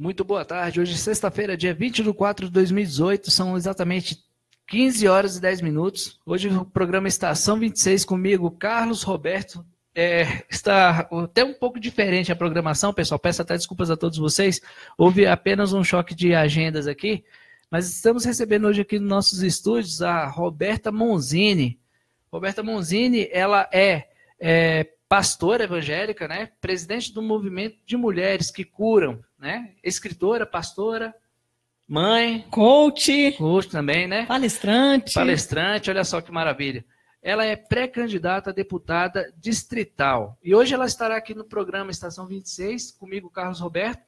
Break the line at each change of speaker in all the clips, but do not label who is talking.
Muito boa tarde. Hoje, sexta-feira, dia 20 de 4 de 2018, são exatamente 15 horas e 10 minutos. Hoje, o programa Estação 26, comigo, Carlos Roberto. É, está até um pouco diferente a programação, pessoal. Peço até desculpas a todos vocês. Houve apenas um choque de agendas aqui, mas estamos recebendo hoje aqui nos nossos estúdios a Roberta Monzini. Roberta Monzini, ela é, é pastora evangélica, né? presidente do movimento de mulheres que curam, né? Escritora, pastora, mãe. Coach. Coach também, né? Palestrante. Palestrante, olha só que maravilha. Ela é pré-candidata a deputada distrital. E hoje ela estará aqui no programa Estação 26, comigo, Carlos Roberto,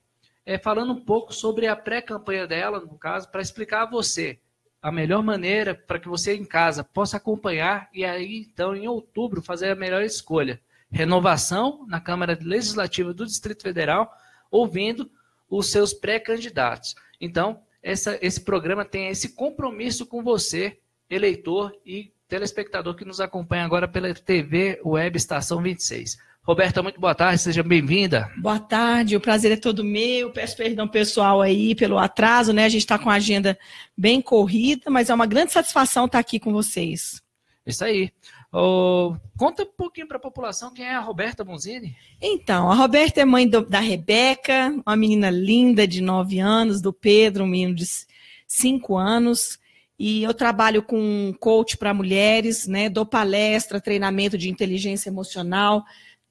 é, falando um pouco sobre a pré-campanha dela, no caso, para explicar a você a melhor maneira para que você em casa possa acompanhar e aí, então, em outubro, fazer a melhor escolha. Renovação na Câmara Legislativa do Distrito Federal, ouvindo os seus pré-candidatos. Então, essa, esse programa tem esse compromisso com você, eleitor e telespectador que nos acompanha agora pela TV Web Estação 26. Roberta, muito boa tarde, seja bem-vinda. Boa
tarde, o prazer é todo meu. Peço perdão pessoal aí pelo atraso, né? A gente está com a agenda bem corrida, mas é uma grande satisfação estar aqui com vocês. Isso aí.
Oh, conta um pouquinho para a população quem é a Roberta Bonzini.
Então, a Roberta é mãe do, da Rebeca, uma menina linda de 9 anos, do Pedro, um menino de 5 anos. E eu trabalho com coach para mulheres, né? Dou palestra, treinamento de inteligência emocional,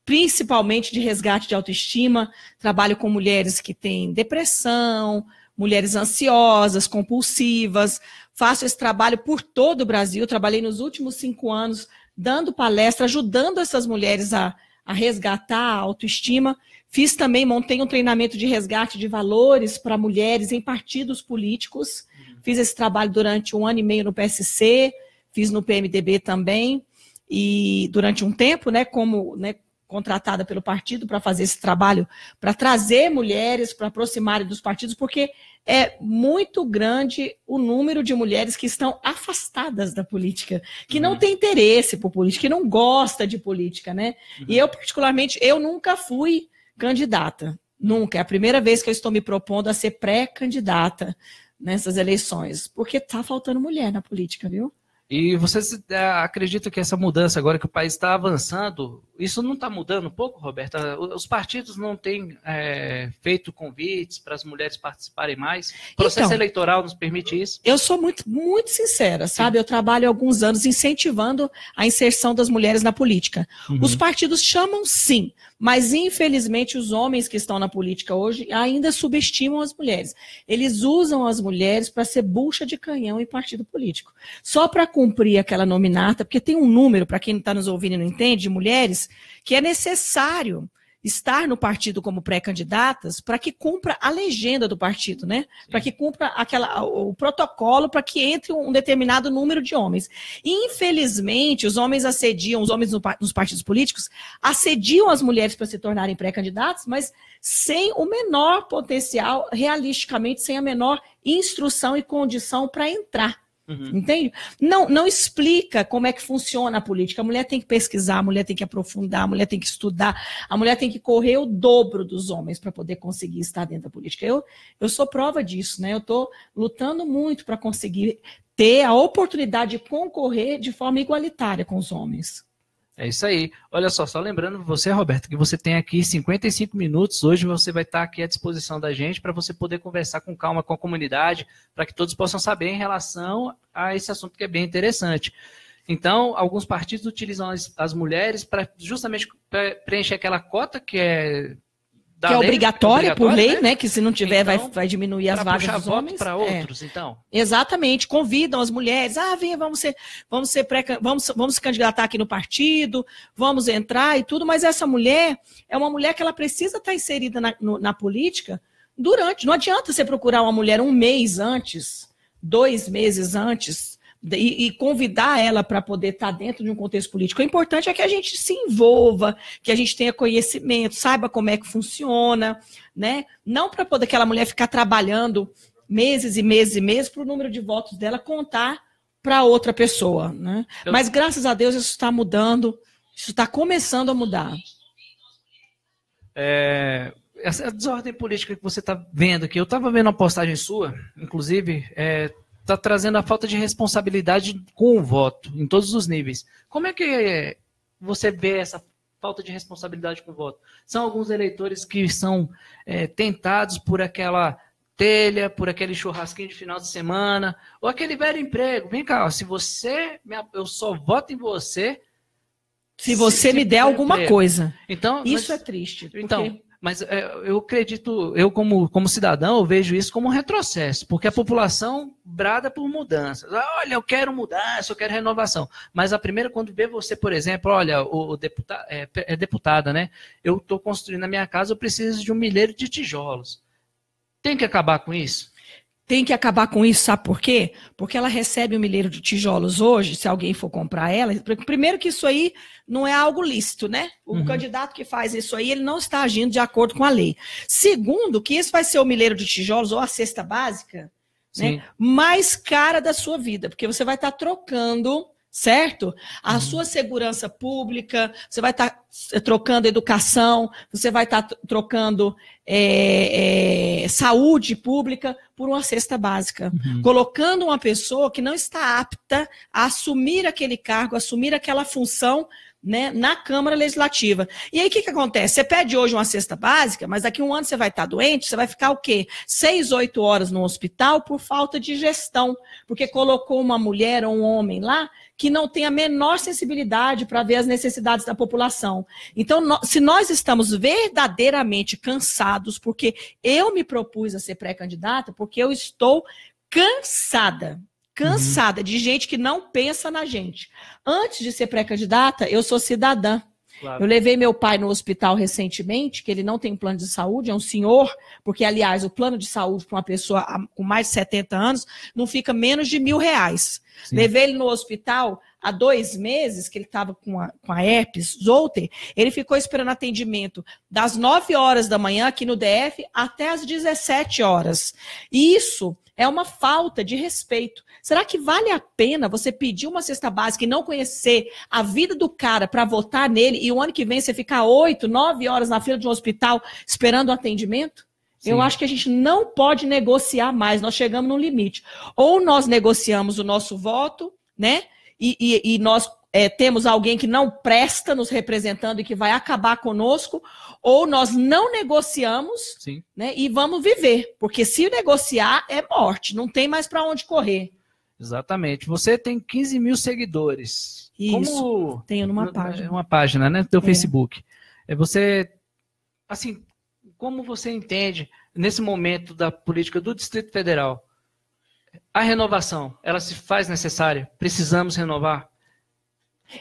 principalmente de resgate de autoestima. Trabalho com mulheres que têm depressão, mulheres ansiosas, compulsivas. Faço esse trabalho por todo o Brasil. Trabalhei nos últimos cinco anos dando palestra, ajudando essas mulheres a, a resgatar a autoestima. Fiz também, montei um treinamento de resgate de valores para mulheres em partidos políticos. Fiz esse trabalho durante um ano e meio no PSC, fiz no PMDB também, e durante um tempo, né, como, né, contratada pelo partido para fazer esse trabalho, para trazer mulheres, para aproximarem dos partidos, porque é muito grande o número de mulheres que estão afastadas da política, que uhum. não tem interesse por política, que não gosta de política, né? Uhum. E eu, particularmente, eu nunca fui candidata, nunca. É a primeira vez que eu estou me propondo a ser pré-candidata nessas eleições,
porque está faltando mulher na política, viu? E você é, acredita que essa mudança agora que o país está avançando isso não está mudando um pouco, Roberta? Os partidos não têm é, feito convites para as mulheres participarem mais? O processo então, eleitoral nos permite isso? Eu sou muito, muito
sincera, sabe? Sim. Eu trabalho há alguns anos incentivando a inserção das mulheres na política. Uhum. Os partidos chamam sim, mas infelizmente os homens que estão na política hoje ainda subestimam as mulheres. Eles usam as mulheres para ser bucha de canhão em partido político. Só para cumprir aquela nominata, porque tem um número, para quem está nos ouvindo e não entende, de mulheres que é necessário estar no partido como pré-candidatas para que cumpra a legenda do partido, né? Para que cumpra aquela, o protocolo para que entre um determinado número de homens. Infelizmente, os homens assediam, os homens nos partidos políticos assediam as mulheres para se tornarem pré-candidatas, mas sem o menor potencial, realisticamente, sem a menor instrução e condição para entrar. Uhum. Entende? Não, não explica como é que funciona a política. A mulher tem que pesquisar, a mulher tem que aprofundar, a mulher tem que estudar, a mulher tem que correr o dobro dos homens para poder conseguir estar dentro da política. Eu, eu sou prova disso, né? Eu estou lutando muito para conseguir ter a oportunidade de concorrer de forma igualitária com os homens.
É isso aí. Olha só, só lembrando você, Roberto, que você tem aqui 55 minutos. Hoje você vai estar aqui à disposição da gente para você poder conversar com calma com a comunidade, para que todos possam saber em relação a esse assunto que é bem interessante. Então, alguns partidos utilizam as, as mulheres para justamente preencher aquela cota que é que é obrigatória, é por lei, né?
né? Que se não tiver, então, vai, vai diminuir as vagas dos homens. para é. outros, é. então. Exatamente. Convidam as mulheres. Ah, venha, vamos ser, vamos ser pré vamos, vamos se candidatar aqui no partido, vamos entrar e tudo. Mas essa mulher é uma mulher que ela precisa estar inserida na, no, na política durante. Não adianta você procurar uma mulher um mês antes, dois meses antes e, e convidar ela para poder estar tá dentro de um contexto político. O importante é que a gente se envolva, que a gente tenha conhecimento, saiba como é que funciona, né? Não para poder aquela mulher ficar trabalhando meses e meses e meses para o número de votos dela contar para outra pessoa, né? Eu... Mas graças a Deus isso está mudando, isso está começando a mudar.
É, essa desordem política que você está vendo aqui, eu estava vendo uma postagem sua, inclusive, é, está trazendo a falta de responsabilidade com o voto, em todos os níveis. Como é que você vê essa falta de responsabilidade com o voto? São alguns eleitores que são é, tentados por aquela telha, por aquele churrasquinho de final de semana, ou aquele velho emprego. Vem cá, se você. Eu só voto em você. Se você se me der alguma emprego. coisa. Então, isso mas, é triste. Então, mas é, eu acredito, eu como, como cidadão, eu vejo isso como um retrocesso, porque a população brada por mudanças. Ah, olha, eu quero mudança, eu quero renovação. Mas a primeira, quando vê você, por exemplo, olha, o, o deputa, é, é, deputada, né? Eu estou construindo a minha casa, eu preciso de um milheiro de tijolos. Tem que acabar com isso? Tem que acabar com isso, sabe por quê? Porque ela recebe um milheiro
de tijolos hoje, se alguém for comprar ela. Primeiro que isso aí não é algo lícito, né? O uhum. candidato que faz isso aí, ele não está agindo de acordo com a lei. Segundo, que isso vai ser o milheiro de tijolos ou a cesta básica, né? Mais cara da sua vida, porque você vai estar tá trocando certo? A uhum. sua segurança pública, você vai estar tá eh, trocando educação, você vai estar tá trocando é, é, saúde pública por uma cesta básica, uhum. colocando uma pessoa que não está apta a assumir aquele cargo, assumir aquela função. Né, na Câmara Legislativa. E aí o que, que acontece? Você pede hoje uma cesta básica, mas daqui um ano você vai estar tá doente, você vai ficar o quê? Seis, oito horas no hospital por falta de gestão, porque colocou uma mulher ou um homem lá que não tem a menor sensibilidade para ver as necessidades da população. Então, no, se nós estamos verdadeiramente cansados, porque eu me propus a ser pré-candidata, porque eu estou cansada cansada uhum. de gente que não pensa na gente. Antes de ser pré-candidata, eu sou cidadã. Claro. Eu levei meu pai no hospital recentemente, que ele não tem plano de saúde, é um senhor, porque, aliás, o plano de saúde para uma pessoa com mais de 70 anos não fica menos de mil reais. Sim. Levei ele no hospital há dois meses, que ele estava com a, com a herpes zolter, ele ficou esperando atendimento das 9 horas da manhã aqui no DF até as 17 horas. E isso é uma falta de respeito. Será que vale a pena você pedir uma cesta básica e não conhecer a vida do cara para votar nele e o ano que vem você ficar oito, nove horas na fila de um hospital esperando o atendimento? Sim. Eu acho que a gente não pode negociar mais, nós chegamos num limite. Ou nós negociamos o nosso voto, né? E, e, e nós é, temos alguém que não presta nos representando e que vai acabar conosco, ou nós não negociamos Né, e vamos viver. Porque se negociar é morte, não tem mais para onde correr.
Exatamente. Você tem 15 mil seguidores. Isso. Como... Tenho numa página. Uma página, né? Do é. Facebook. É você. Assim, como você entende, nesse momento da política do Distrito Federal, a renovação, ela se faz necessária? Precisamos renovar?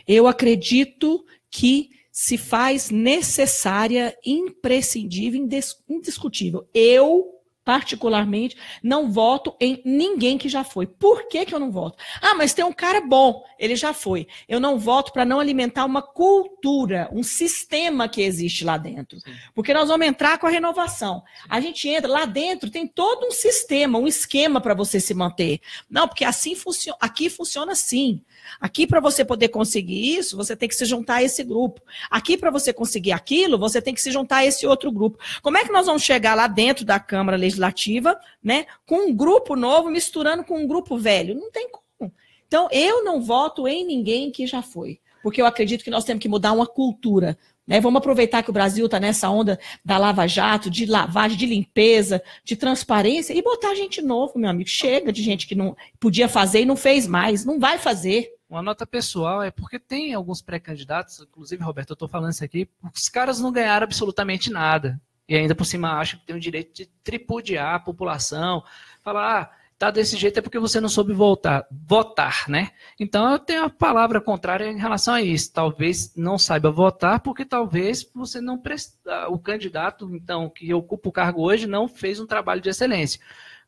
Eu acredito que se
faz necessária, imprescindível, indiscutível. Eu particularmente, não voto em ninguém que já foi. Por que, que eu não voto? Ah, mas tem um cara bom, ele já foi. Eu não voto para não alimentar uma cultura, um sistema que existe lá dentro. Porque nós vamos entrar com a renovação. A gente entra, lá dentro tem todo um sistema, um esquema para você se manter. Não, porque assim funciona, aqui funciona assim. Aqui, para você poder conseguir isso, você tem que se juntar a esse grupo. Aqui, para você conseguir aquilo, você tem que se juntar a esse outro grupo. Como é que nós vamos chegar lá dentro da Câmara Legislativa? legislativa, né, com um grupo novo misturando com um grupo velho. Não tem como. Então, eu não voto em ninguém que já foi, porque eu acredito que nós temos que mudar uma cultura. Né? Vamos aproveitar que o Brasil está nessa onda da lava-jato, de lavagem, de limpeza, de transparência, e botar gente novo, meu amigo. Chega de gente que não podia fazer e não fez mais,
não vai fazer. Uma nota pessoal é porque tem alguns pré-candidatos, inclusive, Roberto, eu estou falando isso aqui, os caras não ganharam absolutamente nada e ainda por cima acha que tem o direito de tripudiar a população, falar, ah, tá desse jeito é porque você não soube voltar, votar, né? Então eu tenho a palavra contrária em relação a isso. Talvez não saiba votar porque talvez você não presta, ah, o candidato então que ocupa o cargo hoje não fez um trabalho de excelência.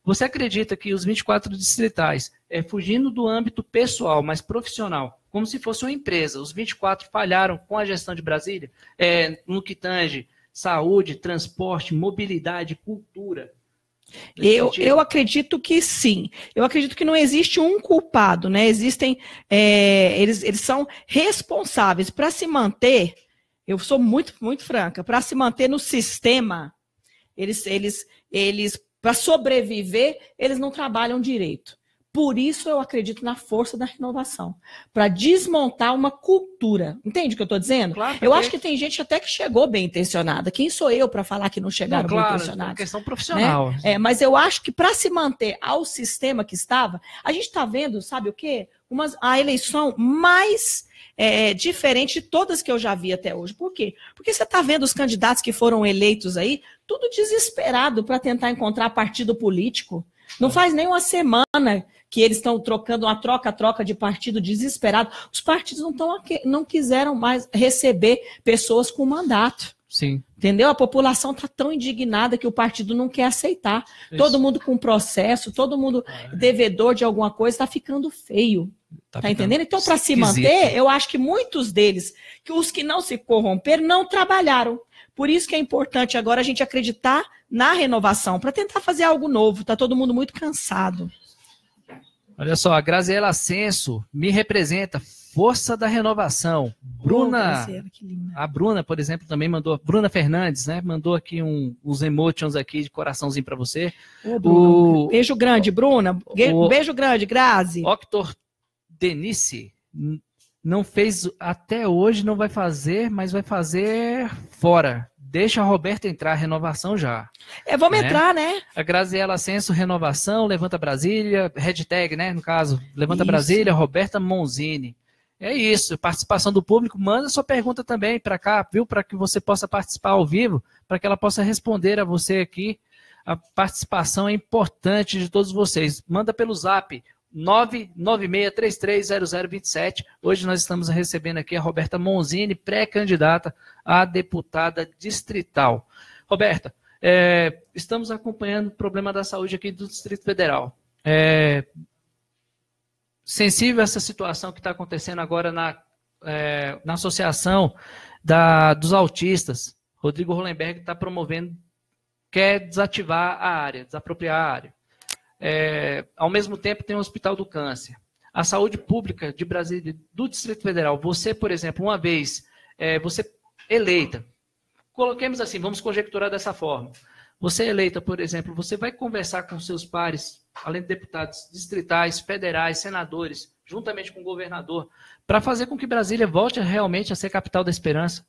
Você acredita que os 24 distritais, é, fugindo do âmbito pessoal, mas profissional, como se fosse uma empresa, os 24 falharam com a gestão de Brasília, é, no que tange saúde, transporte, mobilidade, cultura. Eu, eu
acredito que sim. Eu acredito que não existe um culpado, né? Existem. É, eles, eles são responsáveis para se manter. Eu sou muito, muito franca. Para se manter no sistema, eles, eles, eles para sobreviver, eles não trabalham direito. Por isso eu acredito na força da renovação, para desmontar uma cultura. Entende o que eu estou dizendo? Claro, eu acho que tem gente até que chegou bem intencionada. Quem sou eu para falar que não chegaram não, claro, bem intencionados? É questão né? profissional. Né? É, mas eu acho que para se manter ao sistema que estava, a gente está vendo, sabe o quê? Uma, a eleição mais é, é, diferente de todas que eu já vi até hoje. Por quê? Porque você está vendo os candidatos que foram eleitos aí, tudo desesperado para tentar encontrar partido político. Não é. faz nem uma semana que eles estão trocando uma troca-troca de partido desesperado. Os partidos não, tão, não quiseram mais receber pessoas com mandato. Sim. Entendeu? A população está tão indignada que o partido não quer aceitar. Isso. Todo mundo com processo, todo mundo é. devedor de alguma coisa, está ficando feio. Tá, tá entendendo? Então, para se manter, eu acho que muitos deles, que os que não se corromperam, não trabalharam. Por isso que é importante agora a gente acreditar na renovação, para tentar fazer algo novo. Está todo mundo muito cansado.
Olha só, a Graziela Ascenso me representa, força da renovação. Bruna, oh, a Bruna, por exemplo, também mandou, Bruna Fernandes, né? Mandou aqui um, uns emotions aqui de coraçãozinho para você. Oh, o, beijo grande, o, Bruna. O, beijo grande, Grazi. Octor Denise não fez até hoje, não vai fazer, mas vai fazer fora deixa a Roberta entrar, renovação já. É, vamos né? entrar, né? A Graziela Senso, renovação, Levanta Brasília, hashtag, né, no caso, Levanta isso. Brasília, Roberta Monzini. É isso, participação do público, manda sua pergunta também para cá, viu, para que você possa participar ao vivo, para que ela possa responder a você aqui. A participação é importante de todos vocês. Manda pelo zap 996330027. Hoje nós estamos recebendo aqui a Roberta Monzini, pré-candidata a deputada distrital. Roberta, é, estamos acompanhando o problema da saúde aqui do Distrito Federal. É, sensível a essa situação que está acontecendo agora na, é, na Associação da, dos Autistas, Rodrigo Hollenberg está promovendo, quer desativar a área, desapropriar a área. É, ao mesmo tempo, tem o Hospital do Câncer. A saúde pública de Brasília, do Distrito Federal, você, por exemplo, uma vez, é, você eleita, coloquemos assim, vamos conjecturar dessa forma. Você eleita, por exemplo, você vai conversar com seus pares, além de deputados distritais, federais, senadores, juntamente com o governador, para fazer com que Brasília volte realmente a ser capital da esperança.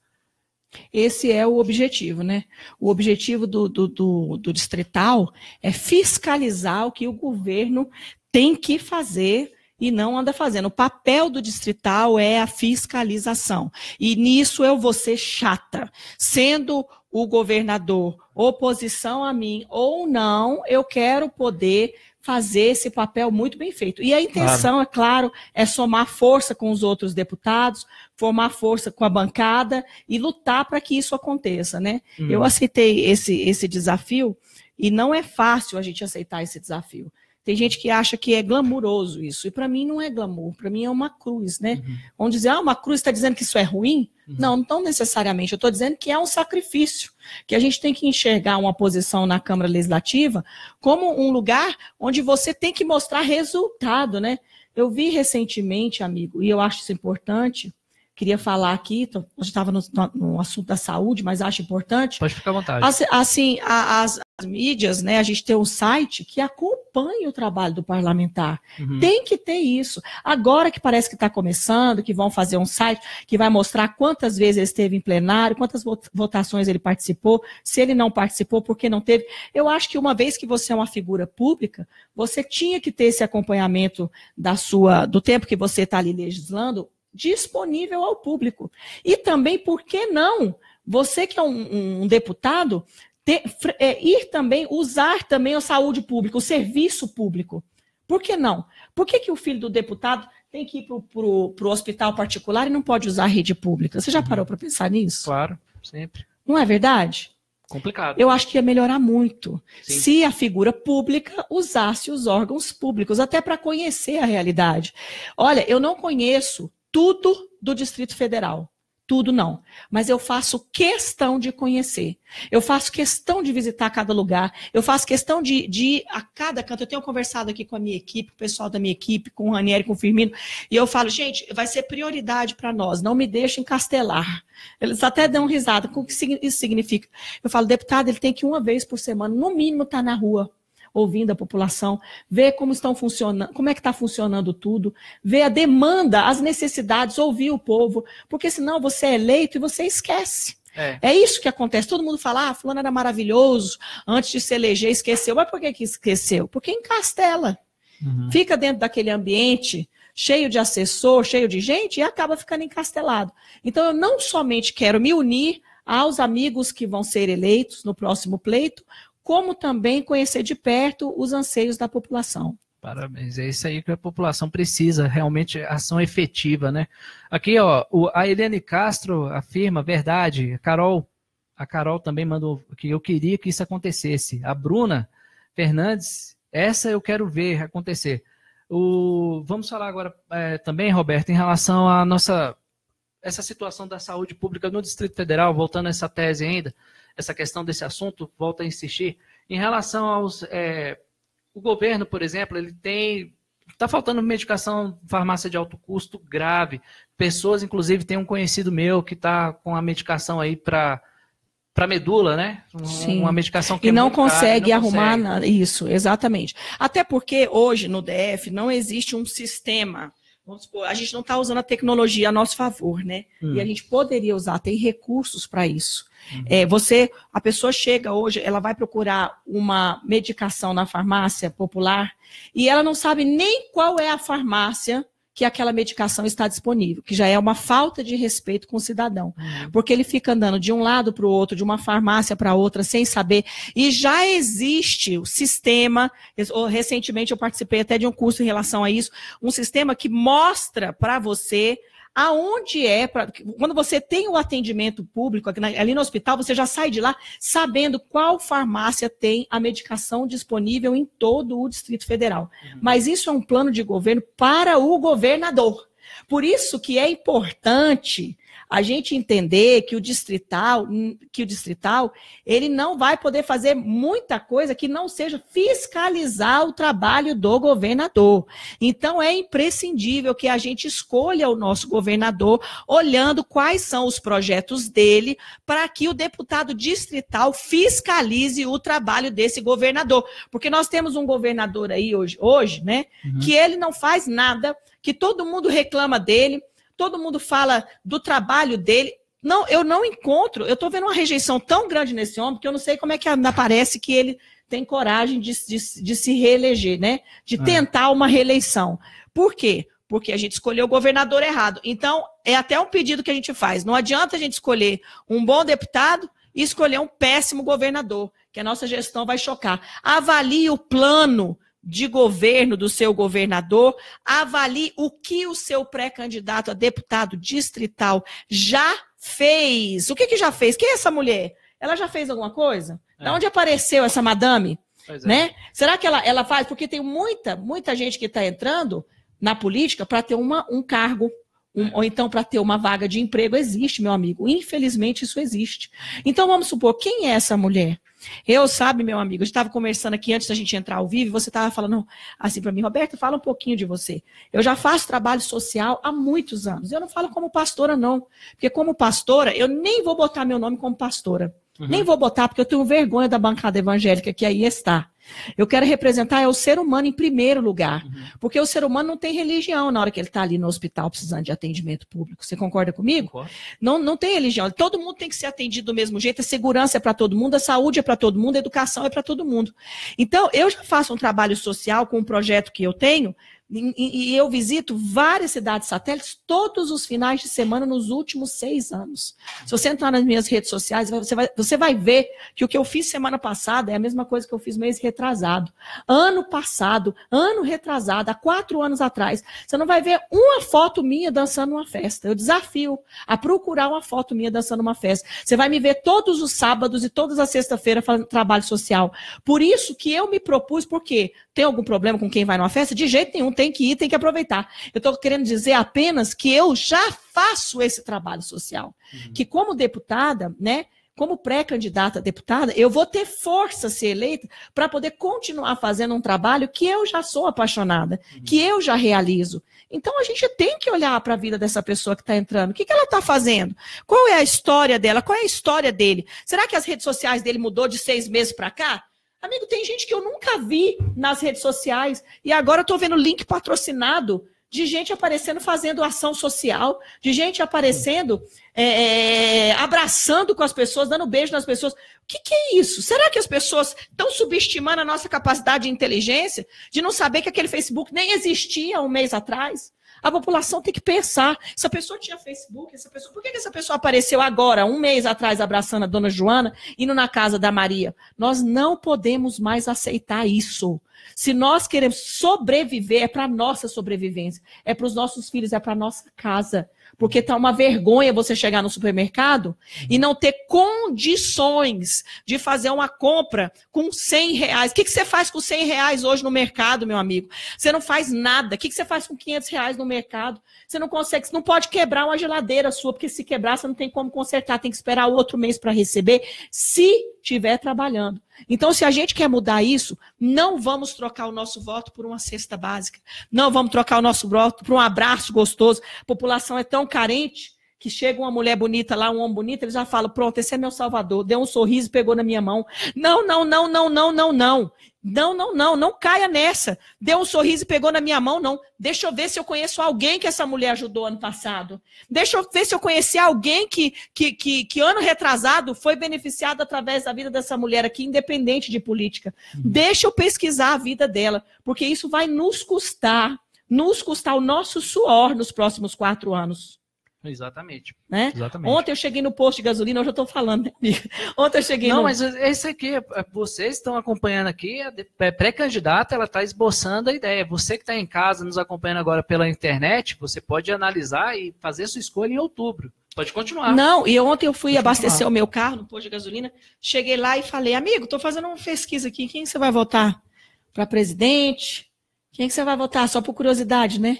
Esse é o objetivo, né? O objetivo do, do, do, do distrital
é fiscalizar o que o governo tem que fazer e não anda fazendo. O papel do distrital é a fiscalização. E nisso eu vou ser chata. Sendo o governador oposição a mim ou não, eu quero poder fazer esse papel muito bem feito. E a intenção, claro. é claro, é somar força com os outros deputados, formar força com a bancada e lutar para que isso aconteça, né? Hum. Eu uhum. aceitei esse, esse desafio e não é fácil a gente aceitar esse desafio. Tem gente que acha que é glamuroso isso, e para mim não é glamour, para mim é uma cruz, né? Uhum. Vamos dizer, ah, uma cruz está dizendo que isso é ruim? Uhum. Não, não necessariamente. Eu estou dizendo que é um sacrifício, que a gente tem que enxergar uma posição na Câmara Legislativa como um lugar onde você tem que mostrar resultado, né? Eu vi recentemente, amigo, e eu acho isso importante, queria falar aqui, a gente estava no, no, assunto da saúde, mas acho
importante. Pode ficar à vontade.
assim, as, as, mídias, né? A gente tem um site que acompanha o trabalho do parlamentar. Uhum. Tem que ter isso. Agora que parece que está começando, que vão fazer um site que vai mostrar quantas vezes ele esteve em plenário, quantas votações ele participou, se ele não participou, por que não teve. Eu acho que uma vez que você é uma figura pública, você tinha que ter esse acompanhamento da sua, do tempo que você está ali legislando, disponível ao público. E também, por que não, você que é um, um deputado, ter, é, ir também, usar também a saúde pública, o serviço público. Por que não? Por que, que o filho do deputado tem que ir para o hospital particular e não pode usar a rede pública? Você já uhum. parou para pensar nisso? Claro, sempre. Não é verdade? Complicado. Eu acho que ia melhorar muito Sim. se a figura pública usasse os órgãos públicos, até para conhecer a realidade. Olha, eu não conheço tudo do Distrito Federal. Tudo não. Mas eu faço questão de conhecer. Eu faço questão de visitar cada lugar. Eu faço questão de, de ir a cada canto. Eu tenho conversado aqui com a minha equipe, com o pessoal da minha equipe, com o Ranieri, com o Firmino. E eu falo, gente, vai ser prioridade para nós. Não me deixem castelar. Eles até dão risada. O que isso significa? Eu falo, deputado, ele tem que uma vez por semana, no mínimo, estar tá na rua ouvindo a população, ver como estão funcionando, como é que está funcionando tudo, ver a demanda, as necessidades, ouvir o povo, porque senão você é eleito e você esquece. É. é. isso que acontece. Todo mundo fala, ah, fulano era maravilhoso, antes de se eleger esqueceu. Mas por que, que esqueceu? Porque encastela. Uhum. Fica dentro daquele ambiente cheio de assessor, cheio de gente, e acaba ficando encastelado. Então, eu não somente quero me unir aos amigos que vão ser eleitos no próximo pleito, como também conhecer de perto os anseios da população.
Parabéns, é isso aí que a população precisa, realmente é ação efetiva, né? Aqui, ó, a Helene Castro afirma, verdade, a Carol, a Carol também mandou que eu queria que isso acontecesse. A Bruna Fernandes, essa eu quero ver acontecer. O, vamos falar agora é, também, Roberto, em relação à nossa essa situação da saúde pública no Distrito Federal, voltando a essa tese ainda, essa questão desse assunto, volta a insistir, em relação aos. É, o governo, por exemplo, ele tem. Está faltando medicação, farmácia de alto custo grave. Pessoas, inclusive, tem um conhecido meu que está com a medicação aí para para medula, né? Sim. Uma medicação que e é não é consegue não arrumar consegue.
isso, exatamente. Até porque hoje no DF não existe um sistema Vamos supor, a gente não está usando a tecnologia a nosso favor, né? Hum. E a hum. gente poderia usar, tem recursos para isso. Hum. É, você, a pessoa chega hoje, ela vai procurar uma medicação na farmácia popular e ela não sabe nem qual é a farmácia que aquela medicação está disponível, que já é uma falta de respeito com o cidadão, uhum. porque ele fica andando de um lado para o outro, de uma farmácia para outra, sem saber, e já existe o sistema, oh, recentemente eu participei até de um curso em relação a isso, um sistema que mostra para você aonde é, pra, quando você tem o atendimento público ali no hospital, você já sai de lá sabendo qual farmácia tem a medicação disponível em todo o Distrito Federal. Uhum. Mas isso é um plano de governo para o governador. Por isso que é importante a gente entender que o distrital, que o distrital, ele não vai poder fazer muita coisa que não seja fiscalizar o trabalho do governador. Então é imprescindível que a gente escolha o nosso governador olhando quais são os projetos dele para que o deputado distrital fiscalize o trabalho desse governador, porque nós temos um governador aí hoje, hoje, né, uhum. que ele não faz nada, que todo mundo reclama dele, todo mundo fala do trabalho dele. Não, eu não encontro, eu estou vendo uma rejeição tão grande nesse homem que eu não sei como é que aparece que ele tem coragem de, de, de se reeleger, né? De é. tentar uma reeleição. Por quê? porque a gente escolheu o governador errado. Então, é até um pedido que a gente faz. Não adianta a gente escolher um bom deputado e escolher um péssimo governador, que a nossa gestão vai chocar. Avalie o plano de governo do seu governador, avalie o que o seu pré-candidato a deputado distrital já fez. O que, que já fez? Quem é essa mulher? Ela já fez alguma coisa? É. Da onde apareceu essa madame? É. Né? Será que ela, ela faz? Porque tem muita, muita gente que está entrando na política para ter uma, um cargo. Um, é. Ou então para ter uma vaga de emprego existe, meu amigo. Infelizmente isso existe. Então vamos supor, quem é essa mulher? Eu, sabe, meu amigo, a gente estava conversando aqui antes da gente entrar ao vivo, você estava falando assim para mim, Roberto, fala um pouquinho de você. Eu já faço trabalho social há muitos anos. Eu não falo como pastora, não. Porque como pastora, eu nem vou botar meu nome como pastora. Uhum. Nem vou botar, porque eu tenho vergonha da bancada evangélica que aí está. Eu quero representar é o ser humano em primeiro lugar, uhum. porque o ser humano não tem religião na hora que ele está ali no hospital precisando de atendimento público. Você concorda comigo? Não, não tem religião. Todo mundo tem que ser atendido do mesmo jeito. A segurança é para todo mundo, a saúde é para todo mundo, a educação é para todo mundo. Então eu já faço um trabalho social com um projeto que eu tenho e, eu visito várias cidades satélites todos os finais de semana nos últimos seis anos. Se você entrar nas minhas redes sociais, você vai, você vai ver que o que eu fiz semana passada é a mesma coisa que eu fiz mês retrasado. Ano passado, ano retrasado, há quatro anos atrás. Você não vai ver uma foto minha dançando numa festa. Eu desafio a procurar uma foto minha dançando numa festa. Você vai me ver todos os sábados e todas as sexta-feiras fazendo trabalho social. Por isso que eu me propus, porque tem algum problema com quem vai numa festa? De jeito nenhum, tem que ir, tem que aproveitar. Eu estou querendo dizer apenas que eu já faço esse trabalho social. Uhum. Que como deputada, né? Como pré-candidata a deputada, eu vou ter força ser eleita para poder continuar fazendo um trabalho que eu já sou apaixonada, uhum. que eu já realizo. Então a gente tem que olhar para a vida dessa pessoa que está entrando. O que, que ela está fazendo? Qual é a história dela? Qual é a história dele? Será que as redes sociais dele mudou de seis meses para cá? Amigo, tem gente que eu nunca vi nas redes sociais e agora eu tô vendo link patrocinado de gente aparecendo fazendo ação social, de gente aparecendo é, é abraçando com as pessoas, dando beijo nas pessoas. O que, que é isso? Será que as pessoas estão subestimando a nossa capacidade de inteligência de não saber que aquele Facebook nem existia um mês atrás? A população tem que pensar. Essa pessoa tinha Facebook, essa pessoa. Por que, que essa pessoa apareceu agora, um mês atrás, abraçando a dona Joana, indo na casa da Maria? Nós não podemos mais aceitar isso. Se nós queremos sobreviver, é para nossa sobrevivência, é para os nossos filhos, é para nossa casa. Porque tá uma vergonha você chegar no supermercado e não ter condições de fazer uma compra com 100 reais. O que, que você faz com 100 reais hoje no mercado, meu amigo? Você não faz nada. O que, que você faz com 500 reais no mercado? Você não consegue, você não pode quebrar uma geladeira sua, porque se quebrar, você não tem como consertar, tem que esperar outro mês para receber. Se estiver trabalhando. Então, se a gente quer mudar isso, não vamos trocar o nosso voto por uma cesta básica. Não vamos trocar o nosso voto por um abraço gostoso. A população é tão carente que chega uma mulher bonita lá, um homem bonito, ele já fala: pronto, esse é meu salvador. Deu um sorriso, pegou na minha mão. Não, não, não, não, não, não, não. Não, não, não, não caia nessa. Deu um sorriso e pegou na minha mão, não. Deixa eu ver se eu conheço alguém que essa mulher ajudou ano passado. Deixa eu ver se eu conheci alguém que, que, que, que ano retrasado foi beneficiado através da vida dessa mulher aqui, independente de política. Uhum. Deixa eu pesquisar a vida dela, porque isso vai nos custar, nos custar o nosso suor nos próximos quatro anos.
Exatamente.
Né? Exatamente. Ontem eu cheguei no posto de gasolina, hoje eu estou falando, né,
Ontem eu cheguei. Não, no... mas esse aqui, vocês estão acompanhando aqui, a é é pré-candidata, ela está esboçando a ideia. Você que está em casa nos acompanhando agora pela internet, você pode analisar e fazer sua escolha em outubro. Pode continuar. Não, e ontem eu fui pode abastecer continuar.
o meu carro no posto de gasolina, cheguei lá e falei, amigo, estou fazendo uma pesquisa aqui, quem você vai votar? Para presidente? Quem você vai votar? Só por curiosidade, né?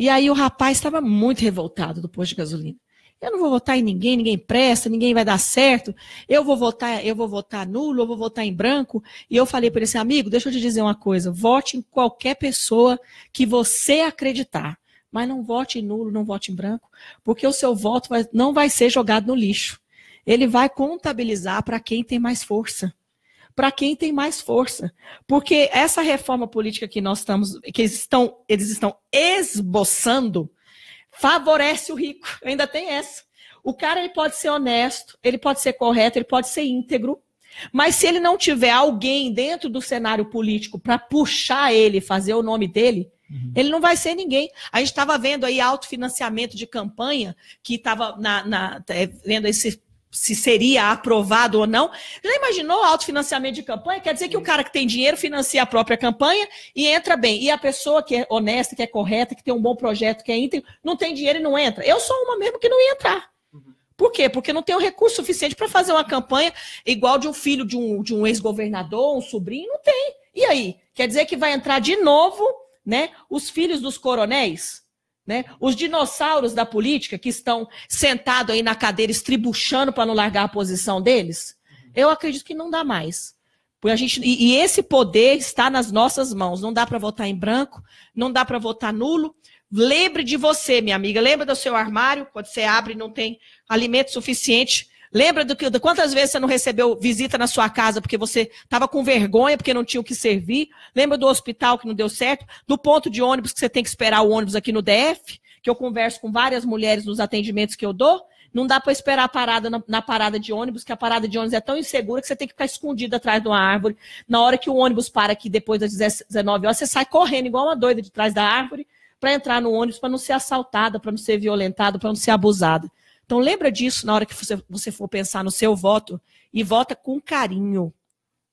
E aí o rapaz estava muito revoltado do posto de gasolina. Eu não vou votar em ninguém, ninguém presta, ninguém vai dar certo. Eu vou votar, eu vou votar nulo, eu vou votar em branco. E eu falei para esse assim, amigo, deixa eu te dizer uma coisa, vote em qualquer pessoa que você acreditar, mas não vote em nulo, não vote em branco, porque o seu voto vai, não vai ser jogado no lixo. Ele vai contabilizar para quem tem mais força para quem tem mais força. Porque essa reforma política que nós estamos, que eles estão, eles estão esboçando, favorece o rico. Ainda tem essa. O cara ele pode ser honesto, ele pode ser correto, ele pode ser íntegro, mas se ele não tiver alguém dentro do cenário político para puxar ele, fazer o nome dele, uhum. ele não vai ser ninguém. A gente estava vendo aí autofinanciamento de campanha, que estava na, na, é, vendo esse se seria aprovado ou não. Já imaginou autofinanciamento de campanha? Quer dizer que o cara que tem dinheiro financia a própria campanha e entra bem. E a pessoa que é honesta, que é correta, que tem um bom projeto, que é íntegro, não tem dinheiro e não entra. Eu sou uma mesmo que não ia entrar. Uhum. Por quê? Porque não tenho recurso suficiente para fazer uma campanha igual de um filho de um, de um ex-governador, um sobrinho, não tem. E aí? Quer dizer que vai entrar de novo, né, os filhos dos coronéis? Né? Os dinossauros da política que estão sentados aí na cadeira, estribuchando para não largar a posição deles, eu acredito que não dá mais. Porque a gente, e, e esse poder está nas nossas mãos. Não dá para votar em branco, não dá para votar nulo. Lembre de você, minha amiga. Lembre do seu armário, quando você abre não tem alimento suficiente Lembra do que, de quantas vezes você não recebeu visita na sua casa porque você estava com vergonha porque não tinha o que servir? Lembra do hospital que não deu certo? Do ponto de ônibus que você tem que esperar o ônibus aqui no DF? Que eu converso com várias mulheres nos atendimentos que eu dou? Não dá para esperar a parada na, na, parada de ônibus, que a parada de ônibus é tão insegura que você tem que ficar escondido atrás de uma árvore. Na hora que o ônibus para aqui depois das 19 horas, você sai correndo igual uma doida de trás da árvore para entrar no ônibus para não ser assaltada, para não ser violentada, para não ser abusada. Então lembra disso na hora que você for pensar no
seu voto e vota com carinho.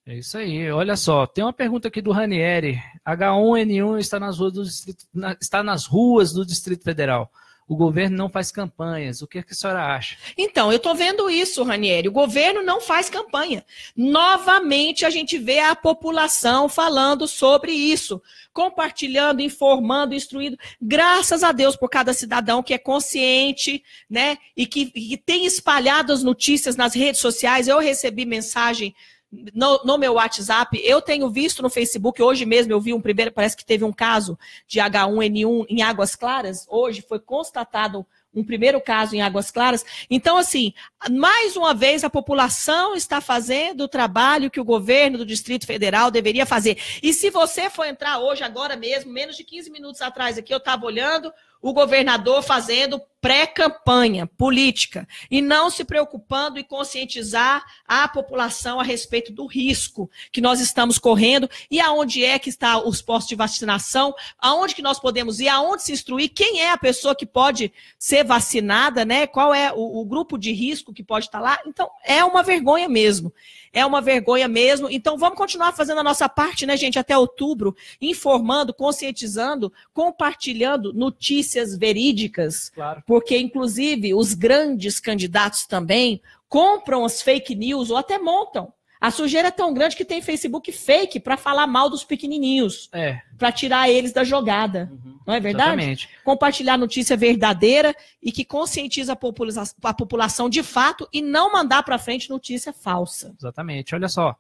É isso aí. Olha só, tem uma pergunta aqui do Ranieri. H1N1 está nas ruas do Distrito, na, está nas ruas do Distrito Federal o governo não faz campanhas. O que, é que a senhora acha?
Então, eu estou vendo isso, Ranieri. O governo não faz campanha. Novamente, a gente vê a população falando sobre isso, compartilhando, informando, instruindo. Graças a Deus por cada cidadão que é consciente, né? E que, tem espalhado as notícias nas redes sociais. Eu recebi mensagem no, no, meu WhatsApp, eu tenho visto no Facebook, hoje mesmo eu vi um primeiro, parece que teve um caso de H1N1 em Águas Claras, hoje foi constatado um primeiro caso em Águas Claras. Então, assim, mais uma vez a população está fazendo o trabalho que o governo do Distrito Federal deveria fazer. E se você for entrar hoje, agora mesmo, menos de 15 minutos atrás aqui, eu estava olhando, o governador fazendo pré-campanha política e não se preocupando em conscientizar a população a respeito do risco que nós estamos correndo e aonde é que está os postos de vacinação, aonde que nós podemos ir, aonde se instruir, quem é a pessoa que pode ser vacinada, né? Qual é o, o grupo de risco que pode estar lá? Então, é uma vergonha mesmo é uma vergonha mesmo. Então vamos continuar fazendo a nossa parte, né, gente, até outubro, informando, conscientizando, compartilhando notícias verídicas. Claro. Porque, inclusive, os grandes candidatos também compram as fake news ou até montam a sujeira é tão grande que tem Facebook fake para falar mal dos pequenininhos. É. Para tirar eles da jogada. Uhum, não é verdade? Exatamente. Compartilhar notícia verdadeira e que conscientiza a, a população de fato e não mandar para
frente notícia falsa. Exatamente. Olha só.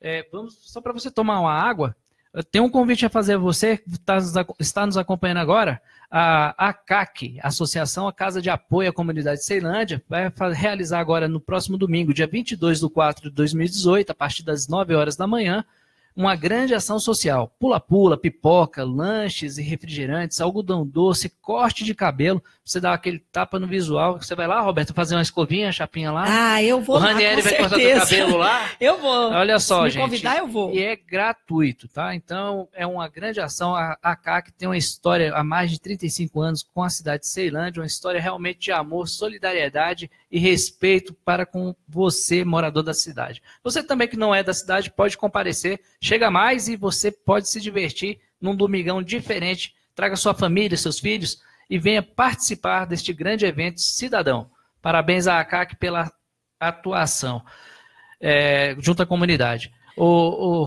É, vamos só para você tomar uma água. Eu tenho um convite a fazer a você que tá está nos acompanhando agora. A ACAC, Associação a Casa de Apoio à Comunidade de Ceilândia, vai realizar agora no próximo domingo, dia 22 de 4 de 2018, a partir das 9 horas da manhã, uma grande ação social. Pula-pula, pipoca, lanches e refrigerantes, algodão doce, corte de cabelo. Você dá aquele tapa no visual. Você vai lá, Roberto, fazer uma escovinha, chapinha lá. Ah, eu vou. O Ranieri vai cortar o cabelo lá. eu vou. Olha só, Se me gente. convidar, eu vou. E é gratuito, tá? Então, é uma grande ação. A, a CAC tem uma história há mais de 35 anos com a cidade de Ceilândia, uma história realmente de amor, solidariedade e respeito para com você, morador da cidade. Você também que não é da cidade pode comparecer, chega mais e você pode se divertir num domingão diferente. Traga sua família, seus filhos e venha participar deste grande evento cidadão. Parabéns à ACAC pela atuação é, junto à comunidade. O, o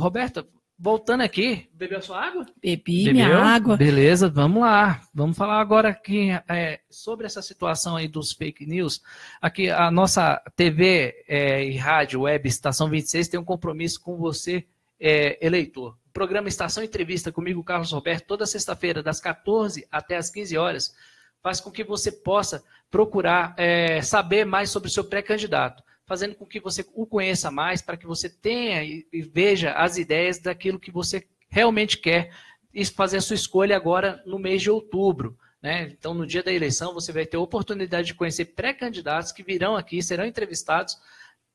voltando aqui, bebeu a sua água? Bebi bebeu? minha água. Beleza, vamos lá. Vamos falar agora aqui é, sobre essa situação aí dos fake news. Aqui, a nossa TV é, e rádio web Estação 26 tem um compromisso com você, é, eleitor. O programa Estação Entrevista comigo, Carlos Roberto, toda sexta-feira, das 14 até as 15 horas, faz com que você possa procurar é, saber mais sobre o seu pré-candidato fazendo com que você o conheça mais, para que você tenha e, e veja as ideias daquilo que você realmente quer e fazer a sua escolha agora no mês de outubro. Né? Então, no dia da eleição, você vai ter a oportunidade de conhecer pré-candidatos que virão aqui, serão entrevistados,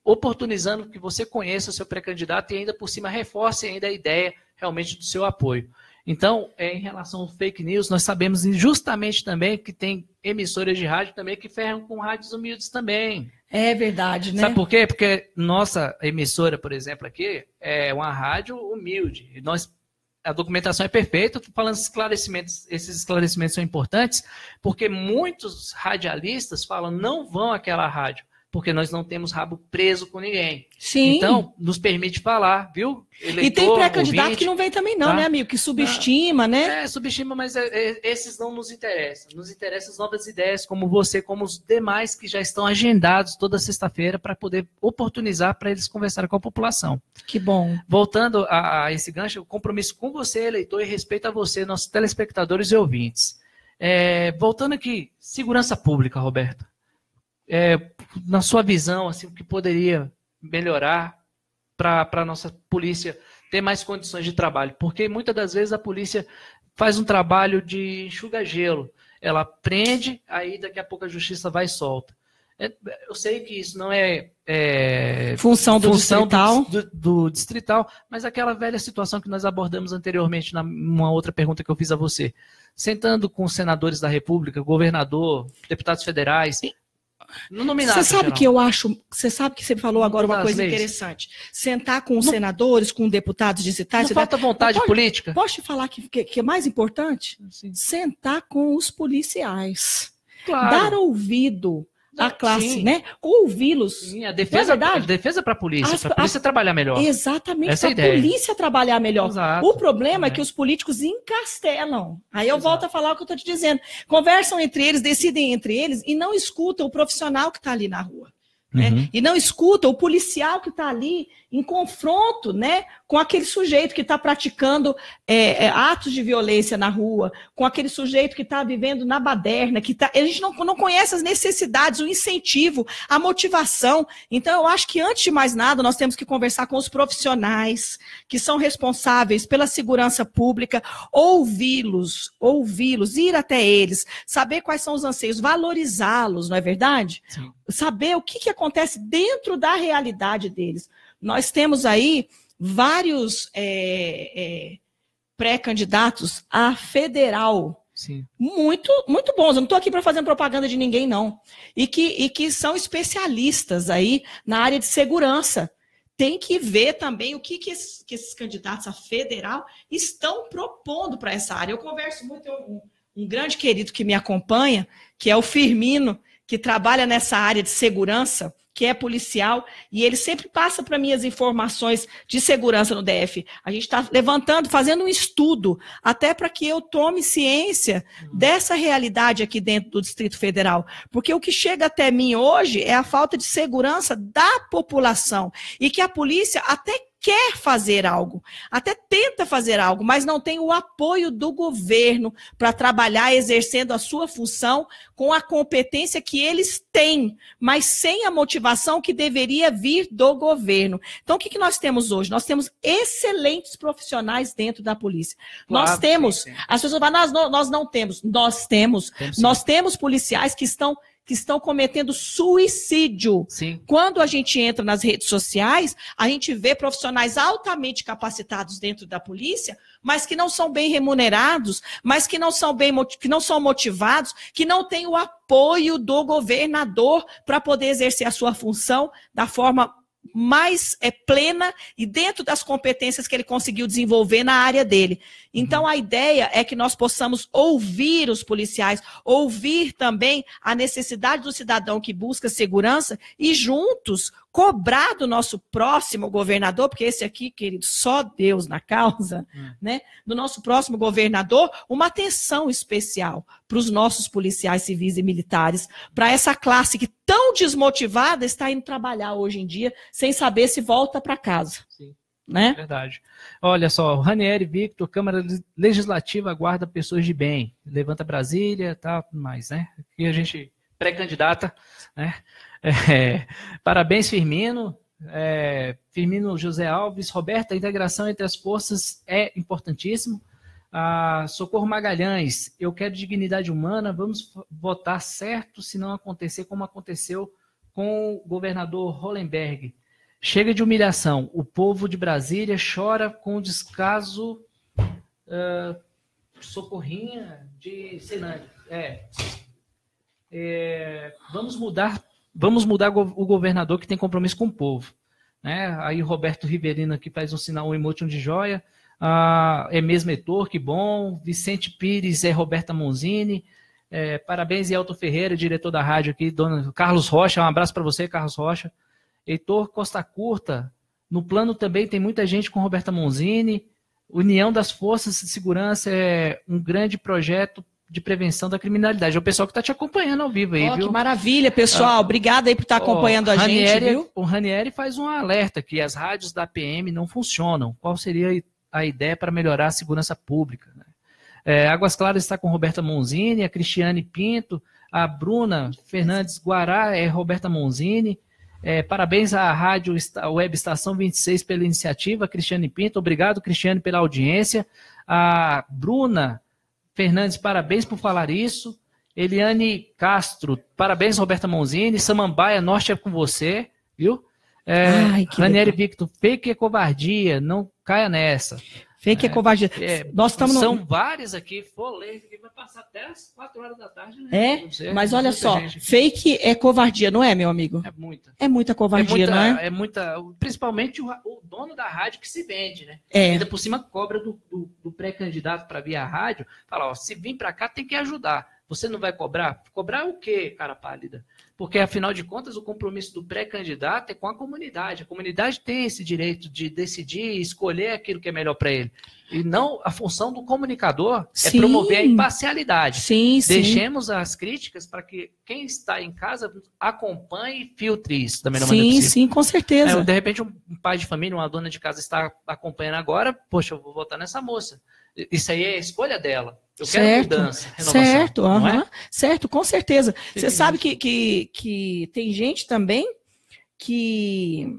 oportunizando que você conheça o seu pré-candidato e ainda por cima reforce ainda a ideia realmente do seu apoio. Então, é, em relação ao fake news, nós sabemos justamente também que tem emissoras de rádio também que ferram com rádios humildes também. É verdade, né? Sabe por quê? Porque nossa emissora, por exemplo, aqui, é uma rádio humilde. E nós a documentação é perfeita, estou falando esclarecimentos, esses esclarecimentos são importantes, porque muitos radialistas falam não vão àquela rádio porque nós não temos rabo preso com ninguém. Sim. Então, nos permite falar, viu? Eleitor, e tem pré-candidato que não vem também, não, tá? né, amigo? Que subestima, tá? né? É, subestima, mas é, é, esses não nos interessam. Nos interessam as novas ideias, como você, como os demais que já estão agendados toda sexta-feira para poder oportunizar para eles conversarem com a população. Que bom. Voltando a, a esse gancho, o compromisso com você, eleitor, e respeito a você, nossos telespectadores e ouvintes. É, voltando aqui, segurança pública, Roberto é, na sua visão, assim, o que poderia melhorar para a nossa polícia ter mais condições de trabalho? Porque muitas das vezes a polícia faz um trabalho de enxuga-gelo. Ela prende, aí daqui a pouco a justiça vai e solta. É, eu sei que isso não é, é função, do, função distrital. Do, do, do, distrital, mas aquela velha situação que nós abordamos anteriormente numa outra pergunta que eu fiz a você. Sentando com senadores da República, governador, deputados federais,
no você sabe geral. que eu acho, você sabe que você falou agora uma coisa interessante. Sentar com os não, senadores, com deputados digitais. Não falta vontade pode, política. Posso te falar que, que, que é mais importante? Sim. Sentar com os policiais. Claro. Dar ouvido a classe, Sim. né? Ouvi-los. É a defesa, é a
defesa para a polícia, para a polícia trabalhar melhor.
Exatamente, Essa é a ideia. polícia trabalhar melhor. Exato, o problema é. é. que os políticos encastelam. Aí eu Exato. volto a falar o que eu estou te dizendo. Conversam entre eles, decidem entre eles e não escutam o profissional que está ali na rua. Né? Uhum. E não escuta o policial que está ali em confronto né, com aquele sujeito que está praticando é, é, atos de violência na rua, com aquele sujeito que está vivendo na baderna, que tá, a gente não, não conhece as necessidades, o incentivo, a motivação. Então, eu acho que, antes de mais nada, nós temos que conversar com os profissionais que são responsáveis pela segurança pública, ouvi-los, ouvi-los, ir até eles, saber quais são os anseios, valorizá-los, não é verdade? Sim. Saber o que, que acontece dentro da realidade deles. Nós temos aí vários é, é, pré-candidatos a federal. Sim. Muito, muito bons. Eu não estou aqui para fazer propaganda de ninguém, não. E que, e que são especialistas aí na área de segurança. Tem que ver também o que, que, esses, que esses candidatos a federal estão propondo para essa área. Eu converso muito, um, um grande querido que me acompanha, que é o Firmino, que trabalha nessa área de segurança que é policial, e ele sempre passa para mim as informações de segurança no DF. A gente está levantando, fazendo um estudo, até para que eu tome ciência uhum. dessa realidade aqui dentro do Distrito Federal. Porque o que chega até mim hoje é a falta de segurança da população. E que a polícia até quer fazer algo, até tenta fazer algo, mas não tem o apoio do governo para trabalhar exercendo a sua função com a competência que eles têm, mas sem a motivação que deveria vir do governo. Então, o que, que nós temos hoje? Nós temos excelentes profissionais dentro da polícia. Claro, nós temos, sim. as pessoas falam, nós não, nós não temos. Nós temos, temos nós temos policiais que estão que estão cometendo suicídio. Sim. Quando a gente entra nas redes sociais, a gente vê profissionais altamente capacitados dentro da polícia, mas que não são bem remunerados, mas que não são bem que não são motivados, que não têm o apoio do governador para poder exercer a sua função da forma mais é, plena e dentro das competências que ele conseguiu desenvolver na área dele. Então, uhum. a ideia é que nós possamos ouvir os policiais, ouvir também a necessidade do cidadão que busca segurança e juntos cobrar do nosso próximo governador, porque esse aqui, querido, só Deus na causa, é. né? Do nosso próximo governador, uma atenção especial para os nossos policiais civis e militares, para essa classe que tão desmotivada está indo trabalhar hoje em dia sem saber se volta para casa. Sim.
É né? Verdade. Olha só, Ranieri Victor, Câmara Legislativa aguarda pessoas de bem. Levanta Brasília, tá, mais, né? E a gente pré-candidata, né? É, parabéns, Firmino. É, Firmino José Alves, Roberta, a integração entre as forças é importantíssimo. Ah, Socorro Magalhães, eu quero dignidade humana, vamos votar certo se não acontecer como aconteceu com o governador Hollenberg. Chega de humilhação. O povo de Brasília chora com descaso uh, socorrinha de Senado. É. é. vamos mudar, vamos mudar o governador que tem compromisso com o povo. Né? Aí Roberto Ribeirinho aqui faz um sinal, um emotion de joia. Ah, é mesmo Heitor, que bom. Vicente Pires é Roberta Monzini. É, parabéns, Elton Ferreira, diretor da rádio aqui, dona Carlos Rocha. Um abraço para você, Carlos Rocha. Heitor Costa Curta. No plano também tem muita gente com Roberta Monzini. União das Forças de Segurança é um grande projeto de prevenção da criminalidade. É o pessoal que está te acompanhando ao vivo aí, oh, viu? Que maravilha, pessoal. Ah, Obrigada aí por estar tá acompanhando oh, a gente, viu? O Ranieri faz um alerta que as rádios da PM não funcionam. Qual seria a ideia para melhorar a segurança pública? Né? É, Águas Claras está com Roberta Monzini, a Cristiane Pinto, a Bruna Fernandes Guará é Roberta Monzini, é, parabéns à Rádio Web Estação 26 pela iniciativa, Cristiane Pinto. Obrigado, Cristiane, pela audiência. A Bruna Fernandes, parabéns por falar isso. Eliane Castro, parabéns, Roberta Monzini. Samambaia, norte é com você, viu? É, Ai, Victor, fake é covardia, não caia nessa. Fake é, é covardia. É, Nós estamos São no... várias aqui, folhas que vai passar até as 4 horas da tarde. Né? É, sei, mas olha só, gente.
fake é covardia, não é, meu amigo? É muita. É muita covardia, é muita, não é? É
muita, principalmente o, o, dono da rádio que se vende, né? É. Ainda por cima cobra do, do, do pré-candidato para vir à rádio, fala, ó, se vir para cá tem que ajudar. Você não vai cobrar? Cobrar o quê, cara pálida? porque afinal de contas o compromisso do pré-candidato é com a comunidade. A comunidade tem esse direito de decidir e escolher aquilo que é melhor para ele. E não a função do comunicador é sim. é promover a imparcialidade. Sim, Deixemos sim. as críticas para que quem está em casa acompanhe e filtre isso também na Sim, sim, com certeza. É, de repente um pai de família, uma dona de casa está acompanhando agora, poxa, eu vou votar nessa moça. Isso aí é escolha dela. Eu certo, quero mudança, renovação.
Certo, é? certo, com certeza. Você Sim. sabe que, que, que tem gente também que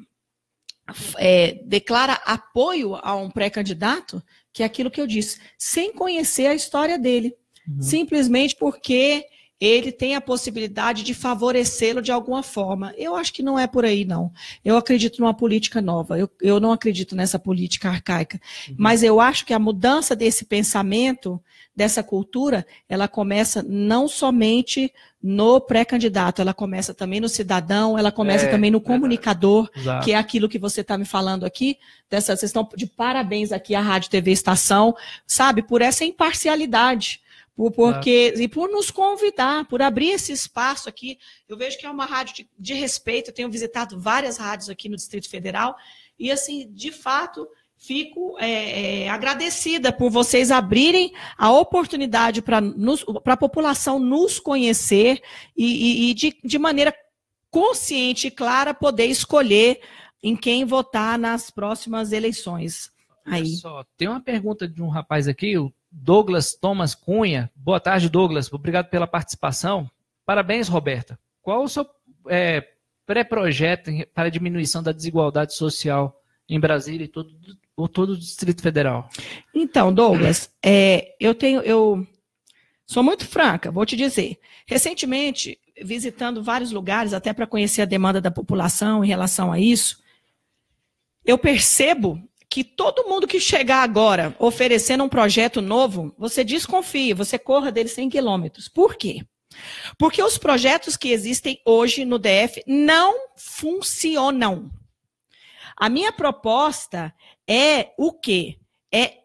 é, declara apoio a um pré-candidato, que é aquilo que eu disse, sem conhecer a história dele. Uhum. Simplesmente porque ele tem a possibilidade de favorecê-lo de alguma forma. Eu acho que não é por aí, não. Eu acredito numa política nova, eu, eu não acredito nessa política arcaica. Uhum. Mas eu acho que a mudança desse pensamento, dessa cultura, ela começa não somente no pré-candidato, ela começa também no cidadão, ela começa é, também no comunicador, é, que é aquilo que você está me falando aqui, dessa, vocês estão de parabéns aqui à Rádio TV Estação, sabe, por essa imparcialidade por, tá. porque, ah. E por nos convidar, por abrir esse espaço aqui. Eu vejo que é uma rádio de, de respeito, eu tenho visitado várias rádios aqui no Distrito Federal, e assim, de fato, fico é, é, agradecida por vocês abrirem a oportunidade para a população nos conhecer e, e, e de, de, maneira consciente e clara poder escolher em quem votar nas próximas eleições. Aí. Olha
só, tem uma pergunta de um rapaz aqui, o Douglas Thomas Cunha. Boa tarde, Douglas. Obrigado pela participação. Parabéns, Roberta. Qual o seu é, pré-projeto para a diminuição da desigualdade social em Brasília e todo, ou todo o Distrito Federal? Então,
Douglas, é, eu tenho, eu sou muito franca, vou te dizer. Recentemente, visitando vários lugares, até para conhecer a demanda da população em relação a isso, eu percebo que todo mundo que chegar agora oferecendo um projeto novo, você desconfie, você corra dele 100 quilômetros. Por quê? Porque os projetos que existem hoje no DF não funcionam. A minha proposta é o quê? É,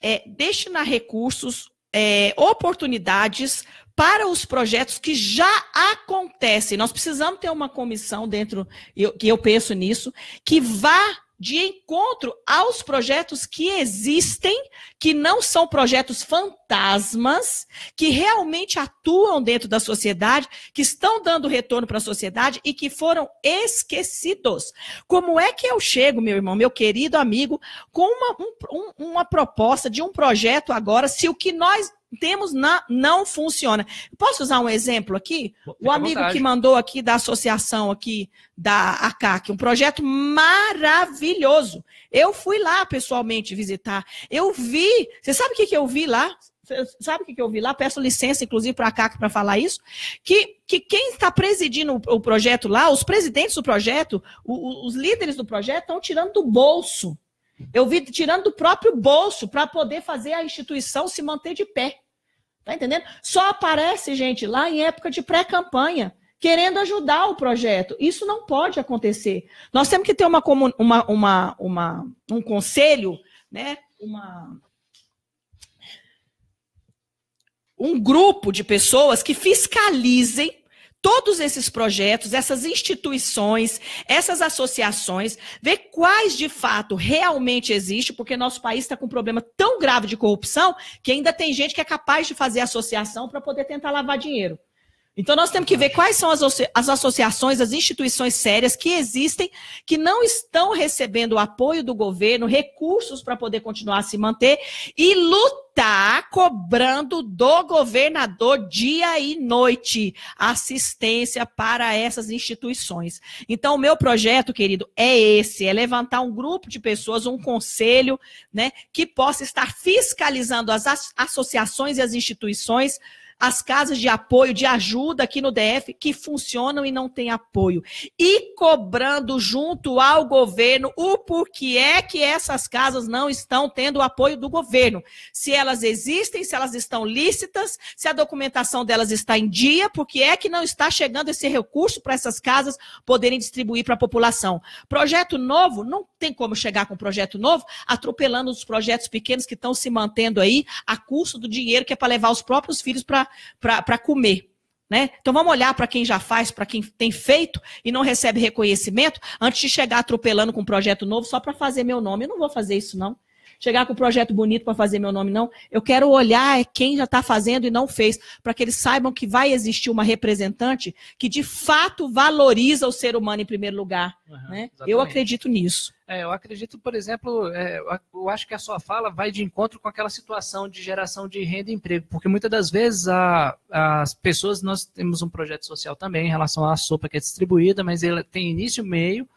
é destinar recursos, é, oportunidades para os projetos que já acontecem. Nós precisamos ter uma comissão dentro, eu, que eu penso nisso, que vá de encontro aos projetos que existem, que não são projetos fantasmas, que realmente atuam dentro da sociedade, que estão dando retorno para a sociedade e que foram esquecidos. Como é que eu chego, meu irmão, meu querido amigo, com uma, um, uma proposta de um projeto agora, se o que nós temos não, não funciona. Posso usar um exemplo aqui? Fica o amigo que mandou aqui da associação aqui da ACAC, um projeto maravilhoso. Eu fui lá pessoalmente visitar. Eu vi. Você sabe o que, que eu vi lá? Sabe o que, que eu vi lá? Peço licença, inclusive, para a CAC para falar isso. Que, que quem está presidindo o, projeto lá, os presidentes do projeto, os líderes do projeto, estão tirando do bolso eu vi tirando do próprio bolso para poder fazer a instituição se manter de pé. Tá entendendo? Só aparece gente lá em época de pré-campanha querendo ajudar o projeto. Isso não pode acontecer. Nós temos que ter uma, uma, uma, uma um conselho, né? Uma, um grupo de pessoas que fiscalizem todos esses projetos, essas instituições, essas associações, ver quais de fato realmente existem, porque nosso país está com um problema tão grave de corrupção que ainda tem gente que é capaz de fazer associação para poder tentar lavar dinheiro. Então, nós temos que ver quais são as, associações, as instituições sérias que existem, que não estão recebendo o apoio do governo, recursos para poder continuar a se manter e lutar cobrando do governador dia e noite assistência para essas instituições. Então, o meu projeto, querido, é esse: é levantar um grupo de pessoas, um conselho, né, que possa estar fiscalizando as associações e as instituições as casas de apoio, de ajuda aqui no DF, que funcionam e não têm apoio. E cobrando junto ao governo o porquê é que essas casas não estão tendo o apoio do governo. Se elas existem, se elas estão lícitas, se a documentação delas está em dia, que é que não está chegando esse recurso para essas casas poderem distribuir para a população. Projeto novo, não tem como chegar com projeto novo atropelando os projetos pequenos que estão se mantendo aí a custo do dinheiro que é para levar os próprios filhos para para comer. Né? Então vamos olhar para quem já faz, para quem tem feito e não recebe reconhecimento, antes de chegar atropelando com um projeto novo só para fazer meu nome. Eu não vou fazer isso, não chegar com um projeto bonito para fazer meu nome, não. Eu quero olhar é quem já está fazendo e não fez, para que eles saibam que vai existir uma representante que de fato valoriza o ser humano em primeiro lugar. Uhum,
né? Eu acredito nisso. É, eu acredito, por exemplo, é, eu acho que a sua fala vai de encontro com aquela situação de geração de renda e emprego, porque muitas das vezes a, as pessoas, nós temos um projeto social também em relação à sopa que é distribuída, mas ela tem início, meio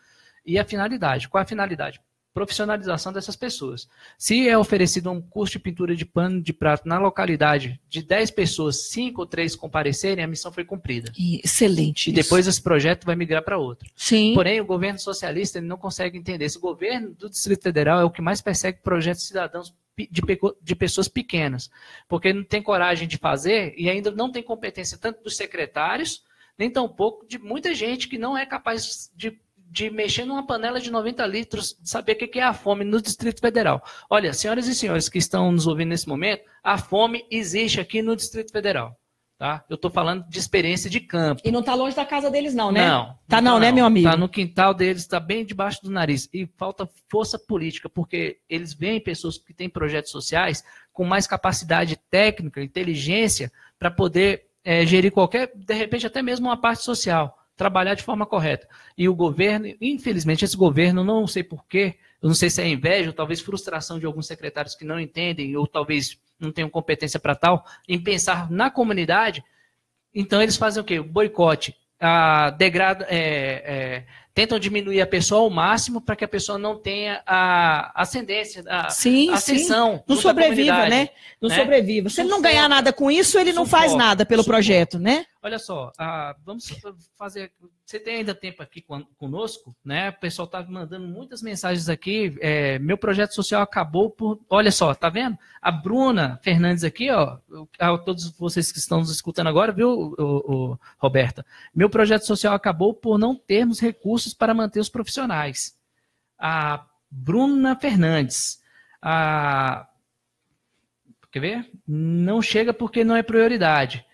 e a finalidade. Qual a finalidade? profissionalização dessas pessoas. Se é oferecido um curso de pintura de pano de prato na localidade de 10 pessoas, 5 ou 3 comparecerem, a missão foi cumprida. Excelente. E depois esse projeto vai migrar para outro. Sim. Porém, o governo socialista não consegue entender. Esse governo do Distrito Federal é o que mais persegue projetos cidadãos de, de, pessoas pequenas, porque não tem coragem de fazer e ainda não tem competência tanto dos secretários, nem tampouco de muita gente que não é capaz de de mexer numa panela de 90 litros, saber o que é a fome no Distrito Federal. Olha, senhoras e senhores que estão nos ouvindo nesse momento, a fome existe aqui no Distrito Federal. Tá? Eu estou falando de experiência de campo. E não está longe da casa deles, não, né? Não. Tá não, não tá né, meu amigo? Tá no quintal deles, está bem debaixo do nariz. E falta força política, porque eles veem pessoas que têm projetos sociais com mais capacidade técnica, inteligência, para poder é, gerir qualquer, de repente, até mesmo uma parte social trabalhar de forma correta. E o governo, infelizmente, esse governo, não sei porquê, eu não sei se é inveja, ou talvez frustração de alguns secretários que não entendem, ou talvez não tenham competência para tal, em pensar na comunidade. Então, eles fazem o quê? O boicote, a degrada, é, é, tentam diminuir a pessoa ao máximo para que a pessoa não tenha a ascendência, a sim, ascensão. Sim. Não sobreviva, né? Não né? sobreviva. Se ele não ganhar
nada com isso, ele não faz nada pelo Sufoca. projeto, né?
Olha só, ah, vamos fazer você tem ainda tempo aqui conosco, né? O pessoal tá mandando muitas mensagens aqui. É, meu projeto social acabou por. Olha só, tá vendo? A Bruna Fernandes aqui, ó. A todos vocês que estão nos escutando agora, viu, o, o, Roberta? Meu projeto social acabou por não termos recursos para manter os profissionais. A Bruna Fernandes. A. Quer ver? Não chega porque não é prioridade.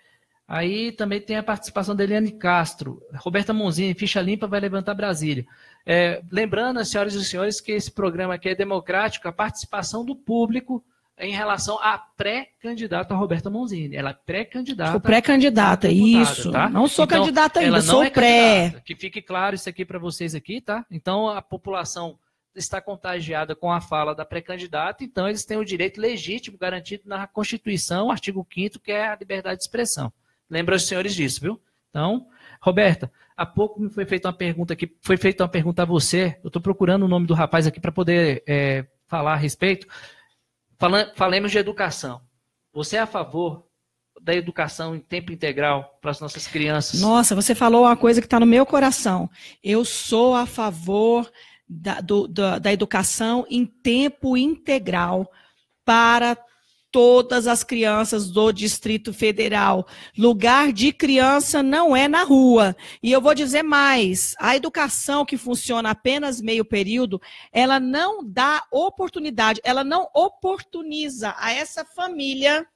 Aí também tem a participação da Eliane Castro. Roberta Monzini, ficha limpa, vai levantar Brasília. É, lembrando, senhoras e senhores, que esse programa aqui é democrático, a participação do público em relação à pré-candidata Roberta Monzini. Ela é pré-candidata. pré-candidata, isso. Tá? Não sou então, candidata ainda, sou é pré. Que fique claro isso aqui para vocês aqui, tá? Então, a população está contagiada com a fala da pré-candidata, então eles têm o direito legítimo garantido na Constituição, artigo 5 que é a liberdade de expressão. Lembra os senhores disso, viu? Então, Roberta, há pouco me foi feita uma pergunta aqui, foi feita uma pergunta a você. Eu estou procurando o nome do rapaz aqui para poder é, falar a respeito. falemos de educação. Você é a favor da educação em tempo integral para as nossas crianças?
Nossa, você falou uma coisa que está no meu coração. Eu sou a favor da, do, da, da educação em tempo integral para todas as crianças do Distrito Federal. Lugar de criança não é na rua. E eu vou dizer mais: a educação que funciona apenas meio período, ela não dá oportunidade, ela não oportuniza a essa família.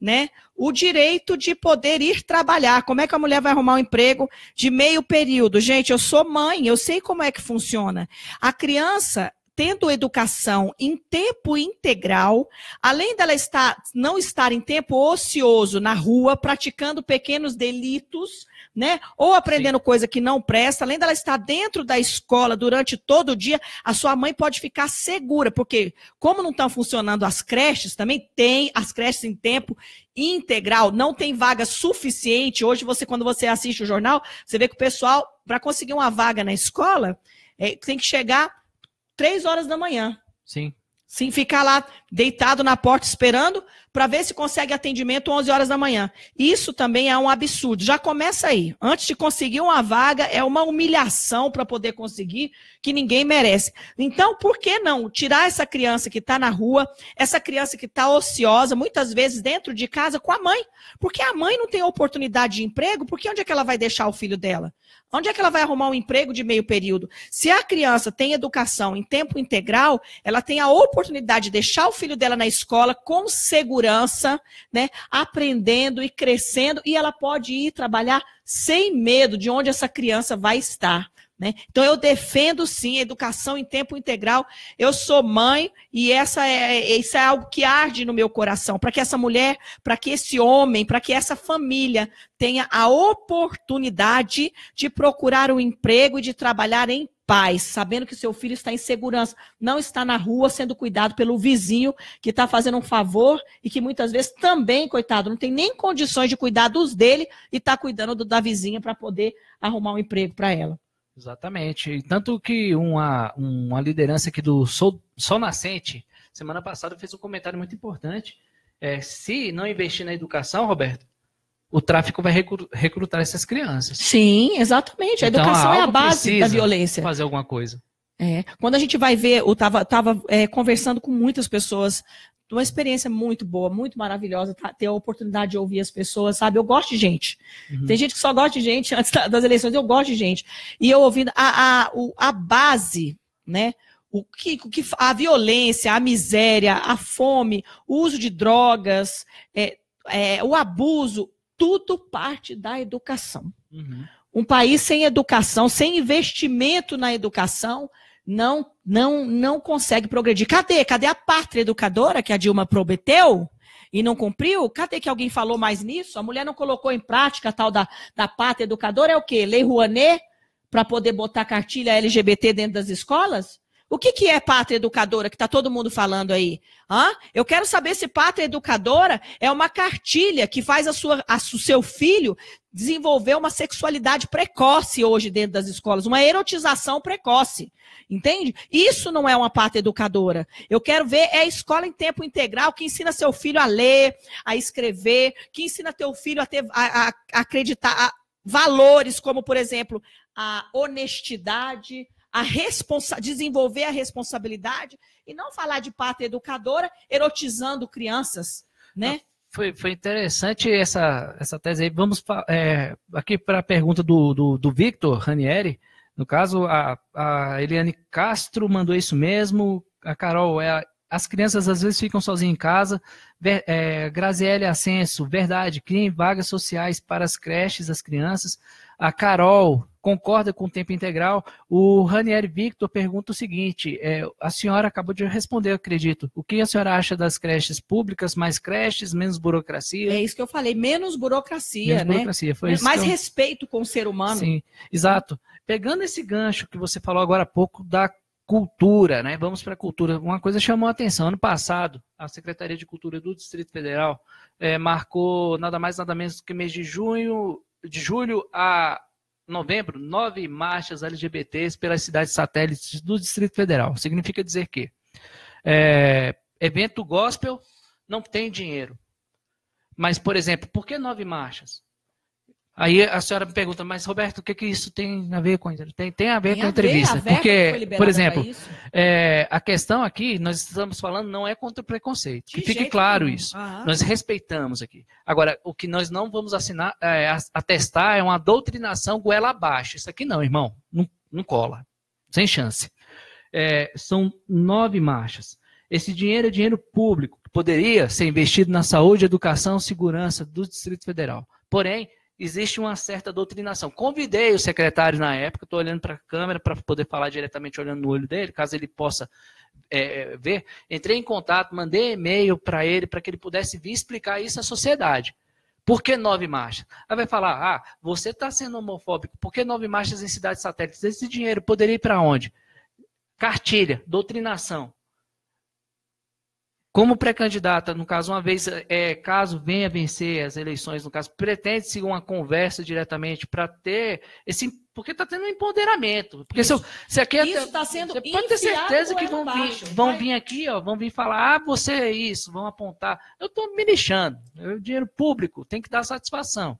Né? O direito de poder ir trabalhar. Como é que a mulher vai arrumar um emprego de meio período? Gente, eu sou mãe, eu sei como é que funciona. A criança, tendo educação em tempo integral, além dela estar, não estar em tempo ocioso na rua, praticando pequenos delitos, né? Ou aprendendo Sim. coisa que não presta, além dela estar dentro da escola durante todo o dia, a sua mãe pode ficar segura, porque como não estão funcionando as creches, também tem as creches em tempo integral, não tem vaga suficiente. Hoje você quando você assiste o jornal, você vê que o pessoal para conseguir uma vaga na escola, é, tem que chegar três horas da manhã. Sim. Sim, ficar lá deitado na porta esperando para ver se consegue atendimento 11 horas da manhã. Isso também é um absurdo. Já começa aí. Antes de conseguir uma vaga, é uma humilhação para poder conseguir que ninguém merece. Então, por que não tirar essa criança que está na rua, essa criança que está ociosa, muitas vezes dentro de casa com a mãe? Porque a mãe não tem oportunidade de emprego, porque onde é que ela vai deixar o filho dela? Onde é que ela vai arrumar um emprego de meio período? Se a criança tem educação em tempo integral, ela tem a oportunidade de deixar o filho dela na escola com segurança, né, aprendendo e crescendo, e ela pode ir trabalhar sem medo de onde essa criança vai estar. Né? Então, eu defendo sim a educação em tempo integral. Eu sou mãe e essa é, isso é algo que arde no meu coração, para que essa mulher, para que esse homem, para que essa família tenha a oportunidade de procurar um emprego e de trabalhar em paz, sabendo que seu filho está em segurança, não está na rua sendo cuidado pelo vizinho que está fazendo um favor e que muitas vezes também, coitado, não tem nem condições de cuidar dos dele e está cuidando do, da vizinha
para poder arrumar um emprego para ela. Exatamente. tanto que uma, uma liderança aqui do Sol, Sol Nascente, semana passada, fez um comentário muito importante. É, se não investir na educação, Roberto, o tráfico vai recrutar essas crianças.
Sim, exatamente. A então, educação é a base da violência.
Fazer alguma coisa.
É. Quando a gente vai ver, eu estava é, conversando com muitas pessoas de uma experiência muito boa, muito maravilhosa, tá? ter a oportunidade de ouvir as pessoas, sabe? Eu gosto de gente. Uhum. Tem gente que só gosta de gente antes das eleições, eu gosto de gente. E eu ouvindo a, a, a base, né? O que, o que, a violência, a miséria, a fome, o uso de drogas, é, é, o abuso, tudo parte da educação. Uhum. Um país sem educação, sem investimento na educação, não, não, não consegue progredir. Cadê? Cadê a pátria educadora que a Dilma prometeu e não cumpriu? Cadê que alguém falou mais nisso? A mulher não colocou em prática a tal da, da pátria educadora? É o quê? Lei Rouanet para poder botar cartilha LGBT dentro das escolas? O que, que é pátria educadora que está todo mundo falando aí? Hã? Eu quero saber se pátria educadora é uma cartilha que faz a sua, a, o seu filho desenvolver uma sexualidade precoce hoje dentro das escolas, uma erotização precoce. Entende? Isso não é uma parte educadora. Eu quero ver é a escola em tempo integral que ensina seu filho a ler, a escrever, que ensina teu filho a ter a, a, a acreditar a, valores como, por exemplo, a honestidade, a responsa desenvolver a responsabilidade e não falar de parte educadora erotizando crianças,
né? Foi, foi interessante essa, essa tese aí. Vamos é, aqui para a pergunta do, do, do Victor Ranieri. No caso, a, a Eliane Castro mandou isso mesmo. A Carol, é, as crianças às vezes ficam sozinhas em casa. Ver, é, Graziele Ascenso, verdade, criem vagas sociais para as creches, as crianças. A Carol concorda com o tempo integral. O Ranier Victor pergunta o seguinte: é, a senhora acabou de responder, acredito. O que a senhora acha das creches públicas? Mais creches, menos burocracia? É isso que eu falei, menos burocracia, menos né? Burocracia, foi isso Mais eu... respeito com o ser humano. Sim, exato. Pegando esse gancho que você falou agora há pouco da cultura, né? Vamos para a cultura. Uma coisa chamou a atenção. Ano passado, a Secretaria de Cultura do Distrito Federal é, marcou nada mais nada menos do que mês de junho, de julho a novembro, nove marchas LGBTs pelas cidades satélites do Distrito Federal. Significa dizer que é, evento gospel não tem dinheiro. Mas, por exemplo, por que nove marchas? Aí a senhora me pergunta, mas Roberto, o que, que isso tem a ver com a entrevista? Tem, tem a ver tem com a entrevista. Ver, a porque, por exemplo, é, a questão aqui, nós estamos falando, não é contra o preconceito. que fique claro isso. Nós respeitamos aqui. Agora, o que nós não vamos assinar, é, atestar é uma doutrinação goela abaixo. Isso aqui não, irmão. Não, não cola. Sem chance. É, são nove marchas. Esse dinheiro é dinheiro público, que poderia ser investido na saúde, educação, segurança do Distrito Federal. Porém, existe uma certa doutrinação. Convidei o secretário na época, estou olhando para a câmera para poder falar diretamente olhando no olho dele, caso ele possa é, é ver. Entrei em contato, mandei e-mail para ele para que ele pudesse vir explicar isso à sociedade. Por que nove marchas? Aí vai falar, ah, você está sendo homofóbico, por que nove marchas em cidades satélites? Esse dinheiro poderia ir para onde? Cartilha, doutrinação. Como pré-candidata, no caso, uma vez, é, caso venha vencer as eleições, no caso, pretende-se uma conversa diretamente para ter esse. Porque está tendo um empoderamento. Porque isso. se, aqui é isso está sendo Você pode ter certeza que vão baixo, vir, vão vir aqui, ó, vão vir falar, ah, você é isso, vão apontar. Eu estou me lixando. É dinheiro público, tem que dar satisfação.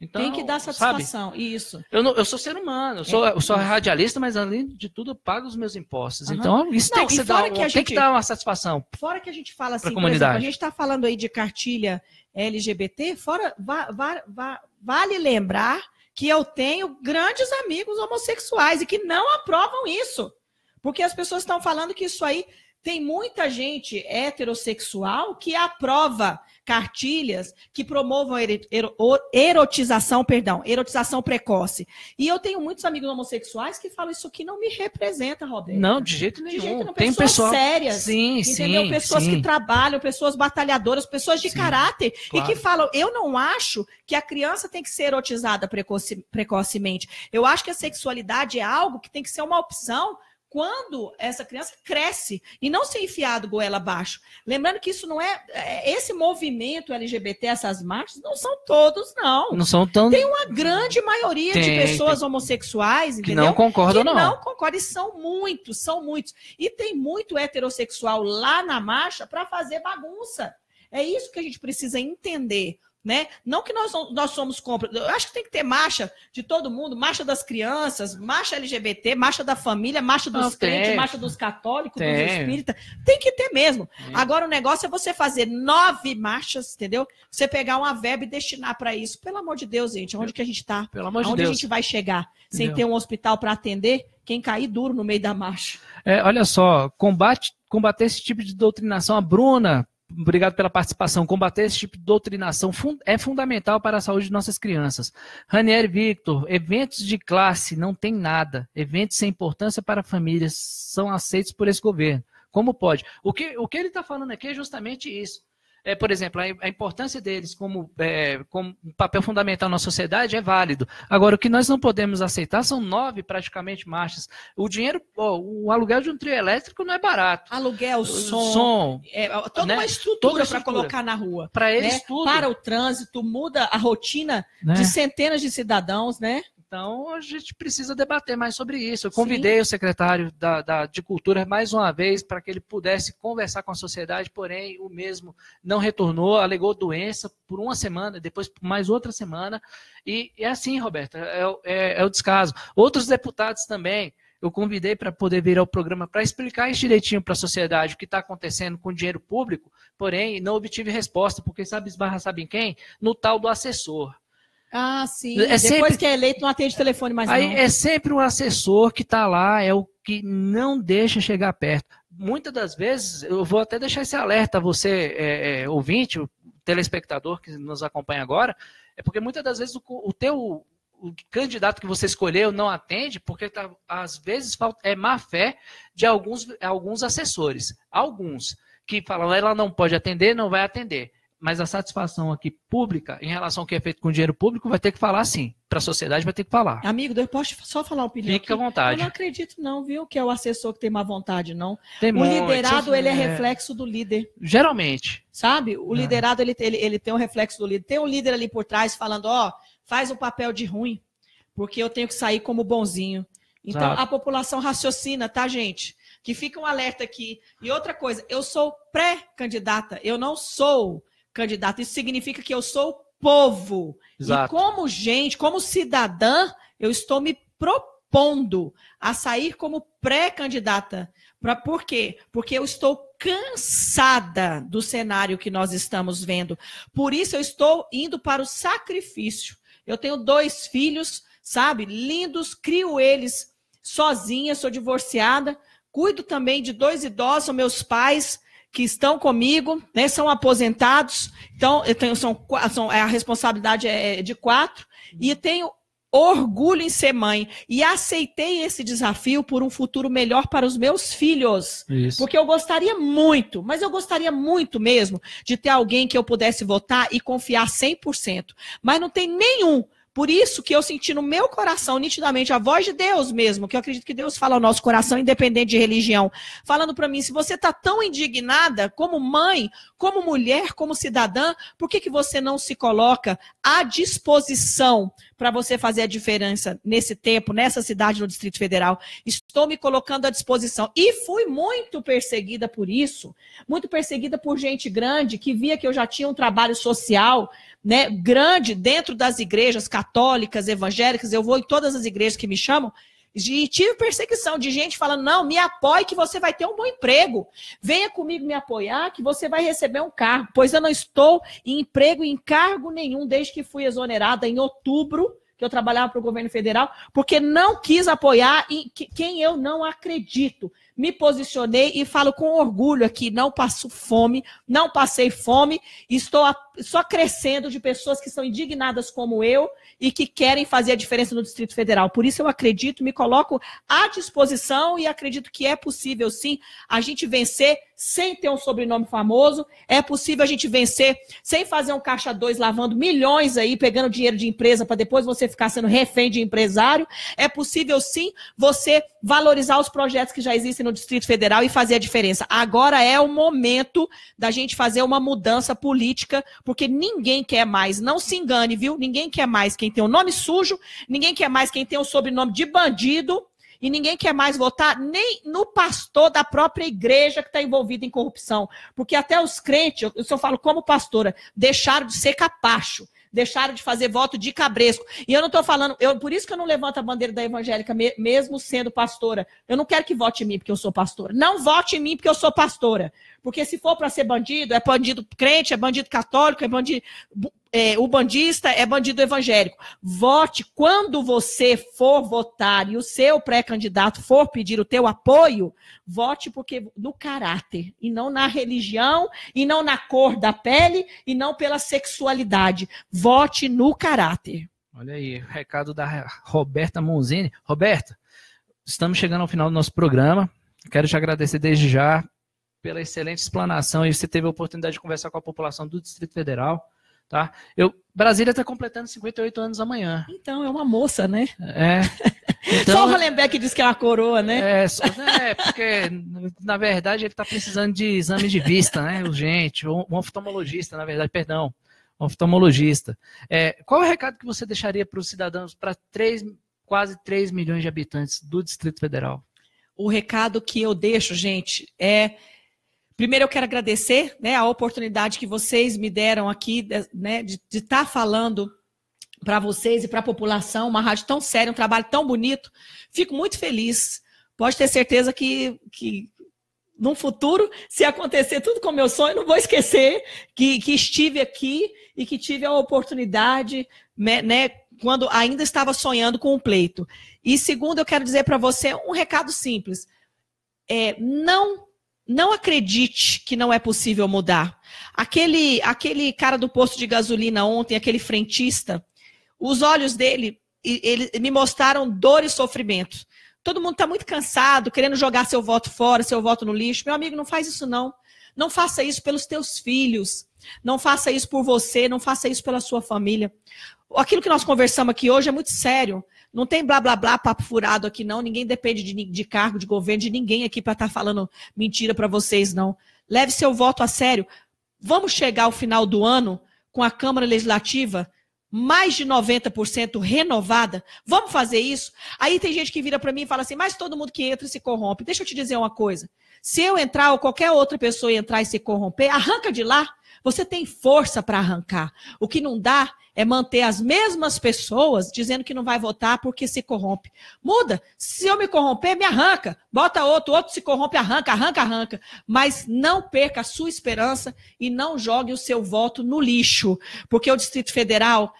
Então, tem que dar satisfação, sabe? isso. Eu, não, eu sou ser humano, eu sou, é. eu sou radialista, mas além de tudo eu pago os meus impostos. Uhum. Então isso não, tem, que, que, tem gente, que dar uma satisfação.
Fora que a gente fala assim, comunidade. Exemplo, a gente está falando aí de cartilha LGBT, fora va, va, va, vale lembrar que eu tenho grandes amigos homossexuais e que não aprovam isso. Porque as pessoas estão falando que isso aí tem muita gente heterossexual que aprova cartilhas que promovam erotização, perdão, erotização precoce. E eu tenho muitos amigos homossexuais que falam isso aqui não me representa, Roberto.
Não, de jeito nenhum. De jeito nenhum. Tem pessoas pessoal... sérias, sim, entendeu? Sim, pessoas sim. que
trabalham, pessoas batalhadoras, pessoas de sim, caráter claro. e que falam: eu não acho que a criança tem que ser erotizada precoce, precocemente. Eu acho que a sexualidade é algo que tem que ser uma opção quando essa criança cresce e não ser enfiado goela abaixo. Lembrando que isso não é. é esse movimento LGBT, essas marchas, não são todos, não. Não são tão. Tem uma grande maioria tem, de pessoas tem... homossexuais, que entendeu? Que não concordam, que não. não concordam, e são muitos, são muitos. E tem muito heterossexual lá na marcha para fazer bagunça. É isso que a gente precisa entender. Né? Não que nós, nós somos contra. Eu acho que tem que ter marcha de todo mundo, marcha das crianças, marcha LGBT, marcha da família, marcha dos crentes, marcha dos católicos, tem. dos espíritas. Tem que ter mesmo. Tem. Agora o negócio é você fazer nove marchas, entendeu? Você pegar uma verba e destinar para isso. Pelo amor de Deus, gente, onde que a gente está? Pelo amor de Aonde Deus. a gente vai chegar sem ter um hospital para atender? Quem cair duro no meio da marcha.
É, olha só, combate, combater esse tipo de doutrinação, a Bruna Obrigado pela participação. Combater esse tipo de doutrinação é fundamental para a saúde de nossas crianças. Ranier Victor, eventos de classe não tem nada. Eventos sem importância para famílias são aceitos por esse governo. Como pode? O que, o que ele está falando aqui é justamente isso é, por exemplo, a, importância deles como, é, como um papel fundamental na sociedade é válido. Agora, o que nós não podemos aceitar são nove praticamente marchas. O dinheiro, ó, o aluguel de um trio elétrico não é barato. Aluguel, som, som
é, toda né? uma
estrutura para colocar na
rua. Para né? eles né? tudo. Para o trânsito, muda a rotina né? de centenas de cidadãos,
né? Então, a gente precisa debater mais sobre isso. Eu convidei Sim. o secretário da, da, de Cultura mais uma vez para que ele pudesse conversar com a sociedade, porém, o mesmo não retornou, alegou doença por uma semana, depois por mais outra semana. E é assim, Roberta, é, é, é o descaso. Outros deputados também eu convidei para poder vir ao programa para explicar isso direitinho para a sociedade o que está acontecendo com o dinheiro público, porém não obtive resposta, porque sabe esbarra, sabe em quem? No tal do assessor. Ah, sim. É Depois sempre... que é eleito, não atende telefone mais Aí não. É sempre um assessor que está lá, é o que não deixa chegar perto. Muitas das vezes, eu vou até deixar esse alerta, você é, é, ouvinte, o telespectador que nos acompanha agora, é porque muitas das vezes o, o teu o candidato que você escolheu não atende, porque tá, às vezes falta, é má fé de alguns, alguns assessores. Alguns que falam, ela não pode atender, não vai atender mas a satisfação aqui pública em relação ao que é feito com dinheiro público vai ter que falar sim. Para a sociedade vai ter que falar. Amigo, eu posso só falar um pedido. Fica à vontade. Eu não
acredito não, viu, que é o assessor que tem má vontade não. Tem o liderado ele é, é reflexo do líder. Geralmente. Sabe? O é. liderado ele, ele, ele tem o um reflexo do líder. Tem um líder ali por trás falando, ó, oh, faz o um papel de ruim, porque eu tenho que sair como bonzinho. Então Exato. a população raciocina, tá, gente? Que fica um alerta aqui. E outra coisa, eu sou pré-candidata, eu não sou candidato. Isso significa que eu sou povo. Exato. E como gente, como cidadã, eu estou me propondo a sair como pré-candidata. por quê? Porque eu estou cansada do cenário que nós estamos vendo. Por isso eu estou indo para o sacrifício. Eu tenho dois filhos, sabe? Lindos, crio eles sozinha, sou divorciada, cuido também de dois idosos, meus pais, que estão comigo, né, são aposentados, então eu tenho são, são é, a responsabilidade é, é de quatro e tenho orgulho em ser mãe e aceitei esse desafio por um futuro melhor para os meus filhos, Isso. porque eu gostaria muito, mas eu gostaria muito mesmo de ter alguém que eu pudesse votar e confiar 100%, mas não tem nenhum por isso que eu senti no meu coração, nitidamente, a voz de Deus mesmo, que eu acredito que Deus fala ao nosso coração, independente de religião, falando para mim: se você está tão indignada como mãe, como mulher, como cidadã, por que, que você não se coloca à disposição para você fazer a diferença nesse tempo, nessa cidade, no Distrito Federal. Estou me colocando à disposição. E fui muito perseguida por isso, muito perseguida por gente grande que via que eu já tinha um trabalho social né, grande dentro das igrejas católicas, evangélicas, eu vou em todas as igrejas que me chamam, e tive perseguição de gente falando: não, me apoie que você vai ter um bom emprego. Venha comigo me apoiar que você vai receber um cargo. Pois eu não estou em emprego, em cargo nenhum, desde que fui exonerada em outubro, que eu trabalhava para o governo federal, porque não quis apoiar quem eu não acredito. Me posicionei e falo com orgulho aqui: não passo fome, não passei fome, estou a só crescendo de pessoas que são indignadas como eu e que querem fazer a diferença no Distrito Federal. Por isso eu acredito, me coloco à disposição e acredito que é possível sim a gente vencer sem ter um sobrenome famoso, é possível a gente vencer sem fazer um caixa dois lavando milhões aí, pegando dinheiro de empresa para depois você ficar sendo refém de empresário. É possível sim você valorizar os projetos que já existem no Distrito Federal e fazer a diferença. Agora é o momento da gente fazer uma mudança política porque ninguém quer mais, não se engane, viu? Ninguém quer mais quem tem o um nome sujo, ninguém quer mais quem tem o um sobrenome de bandido, e ninguém quer mais votar nem no pastor da própria igreja que está envolvido em corrupção. Porque até os crentes, eu, eu falo como pastora, deixaram de ser capacho deixaram de fazer voto de cabresco. E eu não estou falando, eu, por isso que eu não levanto a bandeira da evangélica, me, mesmo sendo pastora. Eu não quero que vote em mim porque eu sou pastora. Não vote em mim porque eu sou pastora. Porque se for para ser bandido, é bandido crente, é bandido católico, é bandido é, o bandista é bandido evangélico. Vote quando você for votar e o seu pré-candidato for pedir o teu apoio, vote porque no caráter e não na religião e não na cor da pele e não pela sexualidade. Vote no caráter.
Olha aí, recado da Roberta Monzini. Roberta, estamos chegando ao final do nosso programa. Quero te agradecer desde já pela excelente explanação e você teve a oportunidade de conversar com a população do Distrito Federal. Tá? Eu, Brasília está completando 58 anos amanhã. Então, é uma moça, né? É. Então, Só o então- Hollenbeck diz que é uma coroa, né? É, é porque, na verdade, ele está precisando de exame de vista, né? Urgente. Um oftalmologista, na verdade, perdão. Um oftalmologista. É, qual é o recado que você deixaria para os cidadãos, para quase 3 milhões de habitantes do Distrito Federal? O recado que eu
deixo, gente, é Primeiro eu quero agradecer né, a oportunidade que vocês me deram aqui né, de estar tá falando para vocês e para a população, uma rádio tão séria, um trabalho tão bonito. Fico muito feliz. Pode ter certeza que, que num futuro, se acontecer tudo como meu sonho, não vou esquecer que, que estive aqui e que tive a oportunidade, né, né quando ainda estava sonhando com o um pleito. E segundo, eu quero dizer para você um recado simples. É, não não acredite que não é possível mudar. Aquele, aquele cara do posto de gasolina ontem, aquele frentista, os olhos dele ele, me mostraram dor e sofrimento. Todo mundo está muito cansado, querendo jogar seu voto fora, seu voto no lixo. Meu amigo, não faz isso não. Não faça isso pelos teus filhos. Não faça isso por você, não faça isso pela sua família. Aquilo que nós conversamos aqui hoje é muito sério. Não tem blá blá blá, papo furado aqui, não. Ninguém depende de, de cargo, de governo, de ninguém aqui para estar tá falando mentira para vocês, não. Leve seu voto a sério. Vamos chegar ao final do ano com a Câmara Legislativa mais de 90% renovada? Vamos fazer isso? Aí tem gente que vira para mim e fala assim: mas todo mundo que entra se corrompe. Deixa eu te dizer uma coisa. Se eu entrar ou qualquer outra pessoa entrar e se corromper, arranca de lá. Você tem força para arrancar. O que não dá é manter as mesmas pessoas dizendo que não vai votar porque se corrompe. Muda. Se eu me corromper, me arranca. Bota outro, outro se corrompe, arranca, arranca, arranca. Mas não perca a sua esperança e não jogue o seu voto no lixo, porque o Distrito Federal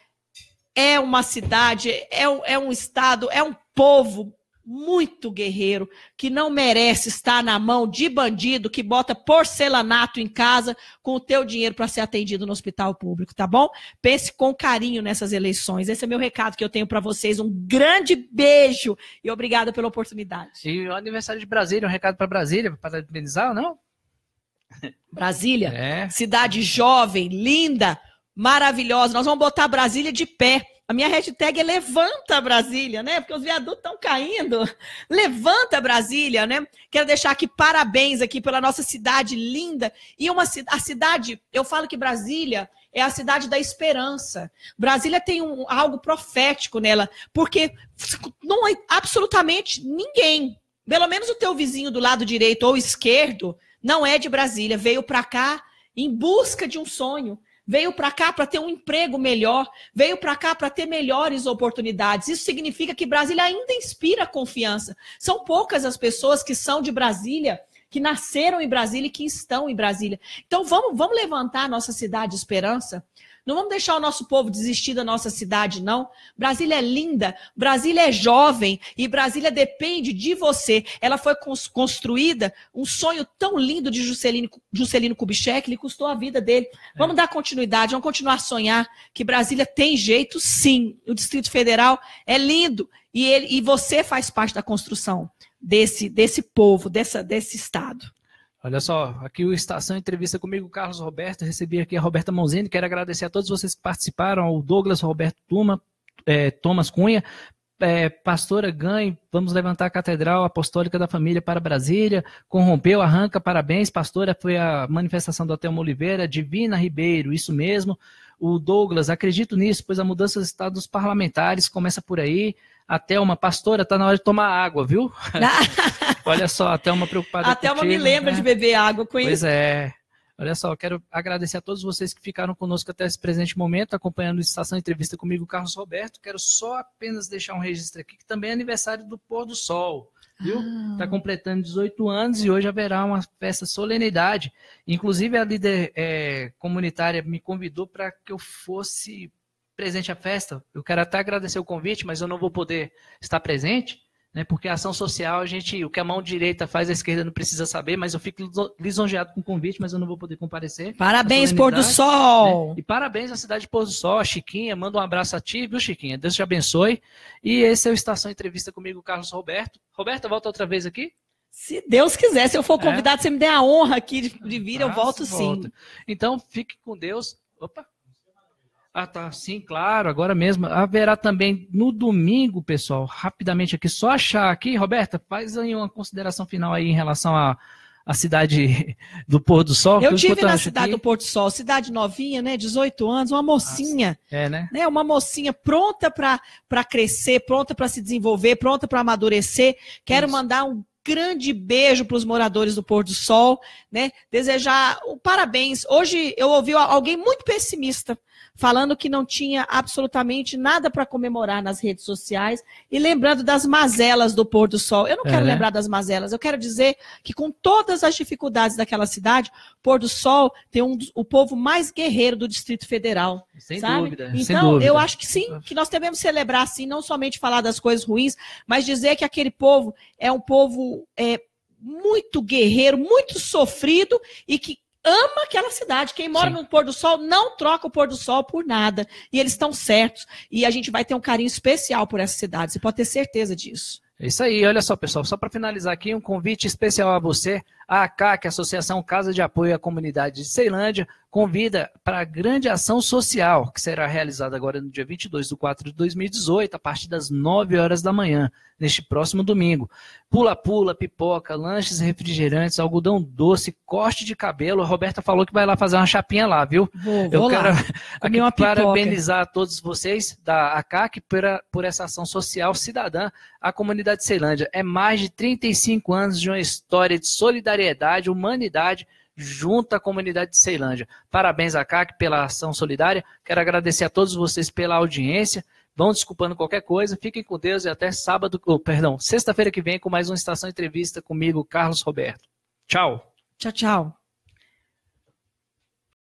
é uma cidade, é um, é um estado, é um povo muito guerreiro, que não merece estar na mão de bandido que bota porcelanato em casa com o teu dinheiro para ser atendido no hospital público, tá bom? Pense com carinho nessas eleições. Esse é meu recado que eu tenho para vocês. Um grande beijo e obrigada pela oportunidade.
E o aniversário de Brasília, um recado para Brasília,
para parabenizar ou não? Brasília, é. cidade jovem, linda, maravilhosa. Nós vamos botar Brasília de pé. A minha hashtag é Levanta Brasília, né? Porque os viadutos estão caindo. Levanta Brasília, né? Quero deixar aqui parabéns aqui pela nossa cidade linda. E uma a cidade, eu falo que Brasília é a cidade da esperança. Brasília tem um, algo profético nela, porque não é absolutamente ninguém, pelo menos o teu vizinho do lado direito ou esquerdo, não é de Brasília, veio para cá em busca de um sonho, veio para cá para ter um emprego melhor, veio para cá para ter melhores oportunidades. Isso significa que Brasília ainda inspira confiança. São poucas as pessoas que são de Brasília que nasceram em Brasília e que estão em Brasília. Então vamos, vamos levantar a nossa cidade de esperança, não vamos deixar o nosso povo desistir da nossa cidade, não. Brasília é linda, Brasília é jovem e Brasília depende de você. Ela foi construída, um sonho tão lindo de Juscelino, Juscelino Kubitschek, lhe custou a vida dele. Vamos dar continuidade, vamos continuar a sonhar que Brasília tem jeito, sim. O Distrito Federal é lindo e, ele, e você faz parte da construção desse, desse povo, dessa, desse
Estado. Olha só, aqui o Estação Entrevista comigo, Carlos Roberto. Recebi aqui a Roberta Monzini. Quero agradecer a todos vocês que participaram, O Douglas Roberto Tuma, é, Thomas Cunha, é, pastora Ganhe, vamos levantar a Catedral Apostólica da Família para Brasília, corrompeu, arranca, parabéns, pastora, foi a manifestação do Telmo Oliveira, Divina Ribeiro, isso mesmo, o Douglas, acredito nisso, pois a mudança do estado dos parlamentares começa por aí, até uma pastora, tá na hora de tomar água, viu? Olha só, até uma preocupada. Até uma me né? lembra né? de é. beber água com pois isso. Pois é. Olha só, quero agradecer a todos vocês que ficaram conosco até esse presente momento, acompanhando a Estação Entrevista comigo, Carlos Roberto. Quero só apenas deixar um registro aqui que também é aniversário do Pôr do Sol, viu? Está ah. Tá completando 18 anos e hoje haverá uma festa solenidade. Inclusive, a líder é, comunitária me convidou para que eu fosse presente à festa. Eu quero até agradecer o convite, mas eu não vou poder estar presente, né? Porque a ação social, a gente, o que a mão direita faz, a esquerda não precisa saber, mas eu fico lisonjeado com o convite, mas eu não vou poder comparecer. Parabéns, Pôr do Sol! Né? E parabéns à cidade de Pôr do Sol, a Chiquinha, manda um abraço a ti, viu, Chiquinha? Deus te abençoe. E esse é o Estação Entrevista comigo, Carlos Roberto. Roberto, volta outra vez aqui. Se Deus quiser, se
eu for é. convidado,
é. você me der a honra aqui de, vir, eu ah, volto sim. Volta. Então, fique com Deus. Opa, ah, tá, sim, claro, agora mesmo. Haverá também no domingo, pessoal, rapidamente aqui, só achar aqui, Roberta, faz aí uma consideração final aí em relação à à cidade do Pôr do Sol. Eu tive na cidade aqui. do
Pôr do Sol, cidade novinha, né, 18 anos, uma ah, mocinha. Nossa, é, né? né? Uma mocinha pronta para crescer, pronta para se desenvolver, pronta para amadurecer. Quero Isso. mandar um grande beijo para os moradores do Pôr do Sol, né? Desejar o parabéns. Hoje eu ouvi alguém muito pessimista falando que não tinha absolutamente nada para comemorar nas redes sociais e lembrando das mazelas do pôr do sol. Eu não quero é. lembrar das mazelas, eu quero dizer que com todas as dificuldades daquela cidade, pôr do sol tem um, o povo mais guerreiro do Distrito Federal. Sem sabe? dúvida. Então, dúvida. eu acho que sim, que nós devemos celebrar sim, não somente falar das coisas ruins, mas dizer que aquele povo é um povo é, muito guerreiro, muito sofrido e que ama aquela cidade. Quem mora Sim. no pôr do sol não troca o pôr do sol por nada. E eles estão certos. E a gente vai ter um carinho especial por essa cidade.
Você pode ter certeza disso. É isso aí, olha só pessoal, só para finalizar aqui um convite especial a você, a ACAC, Associação Casa de Apoio à Comunidade de Ceilândia, convida para a grande ação social, que será realizada agora no dia 22 de 4 de 2018, a partir das 9 horas da manhã, neste próximo domingo. Pula-pula, pipoca, lanches refrigerantes, algodão doce, corte de cabelo. A Roberta falou que vai lá fazer uma chapinha lá, viu? Vou, Eu quero aqui parabenizar a todos vocês da ACAC por, a, por essa ação social cidadã à comunidade de Ceilândia. É mais de 35 anos de uma história de solidariedade, humanidade, junto à comunidade de Ceilândia. Parabéns a CAC pela ação solidária. Quero agradecer a todos vocês pela audiência. Vão desculpando qualquer coisa. Fiquem com Deus e até sábado, oh, perdão, sexta-feira que vem com mais uma estação entrevista comigo, Carlos Roberto. Tchau. Tchau, tchau.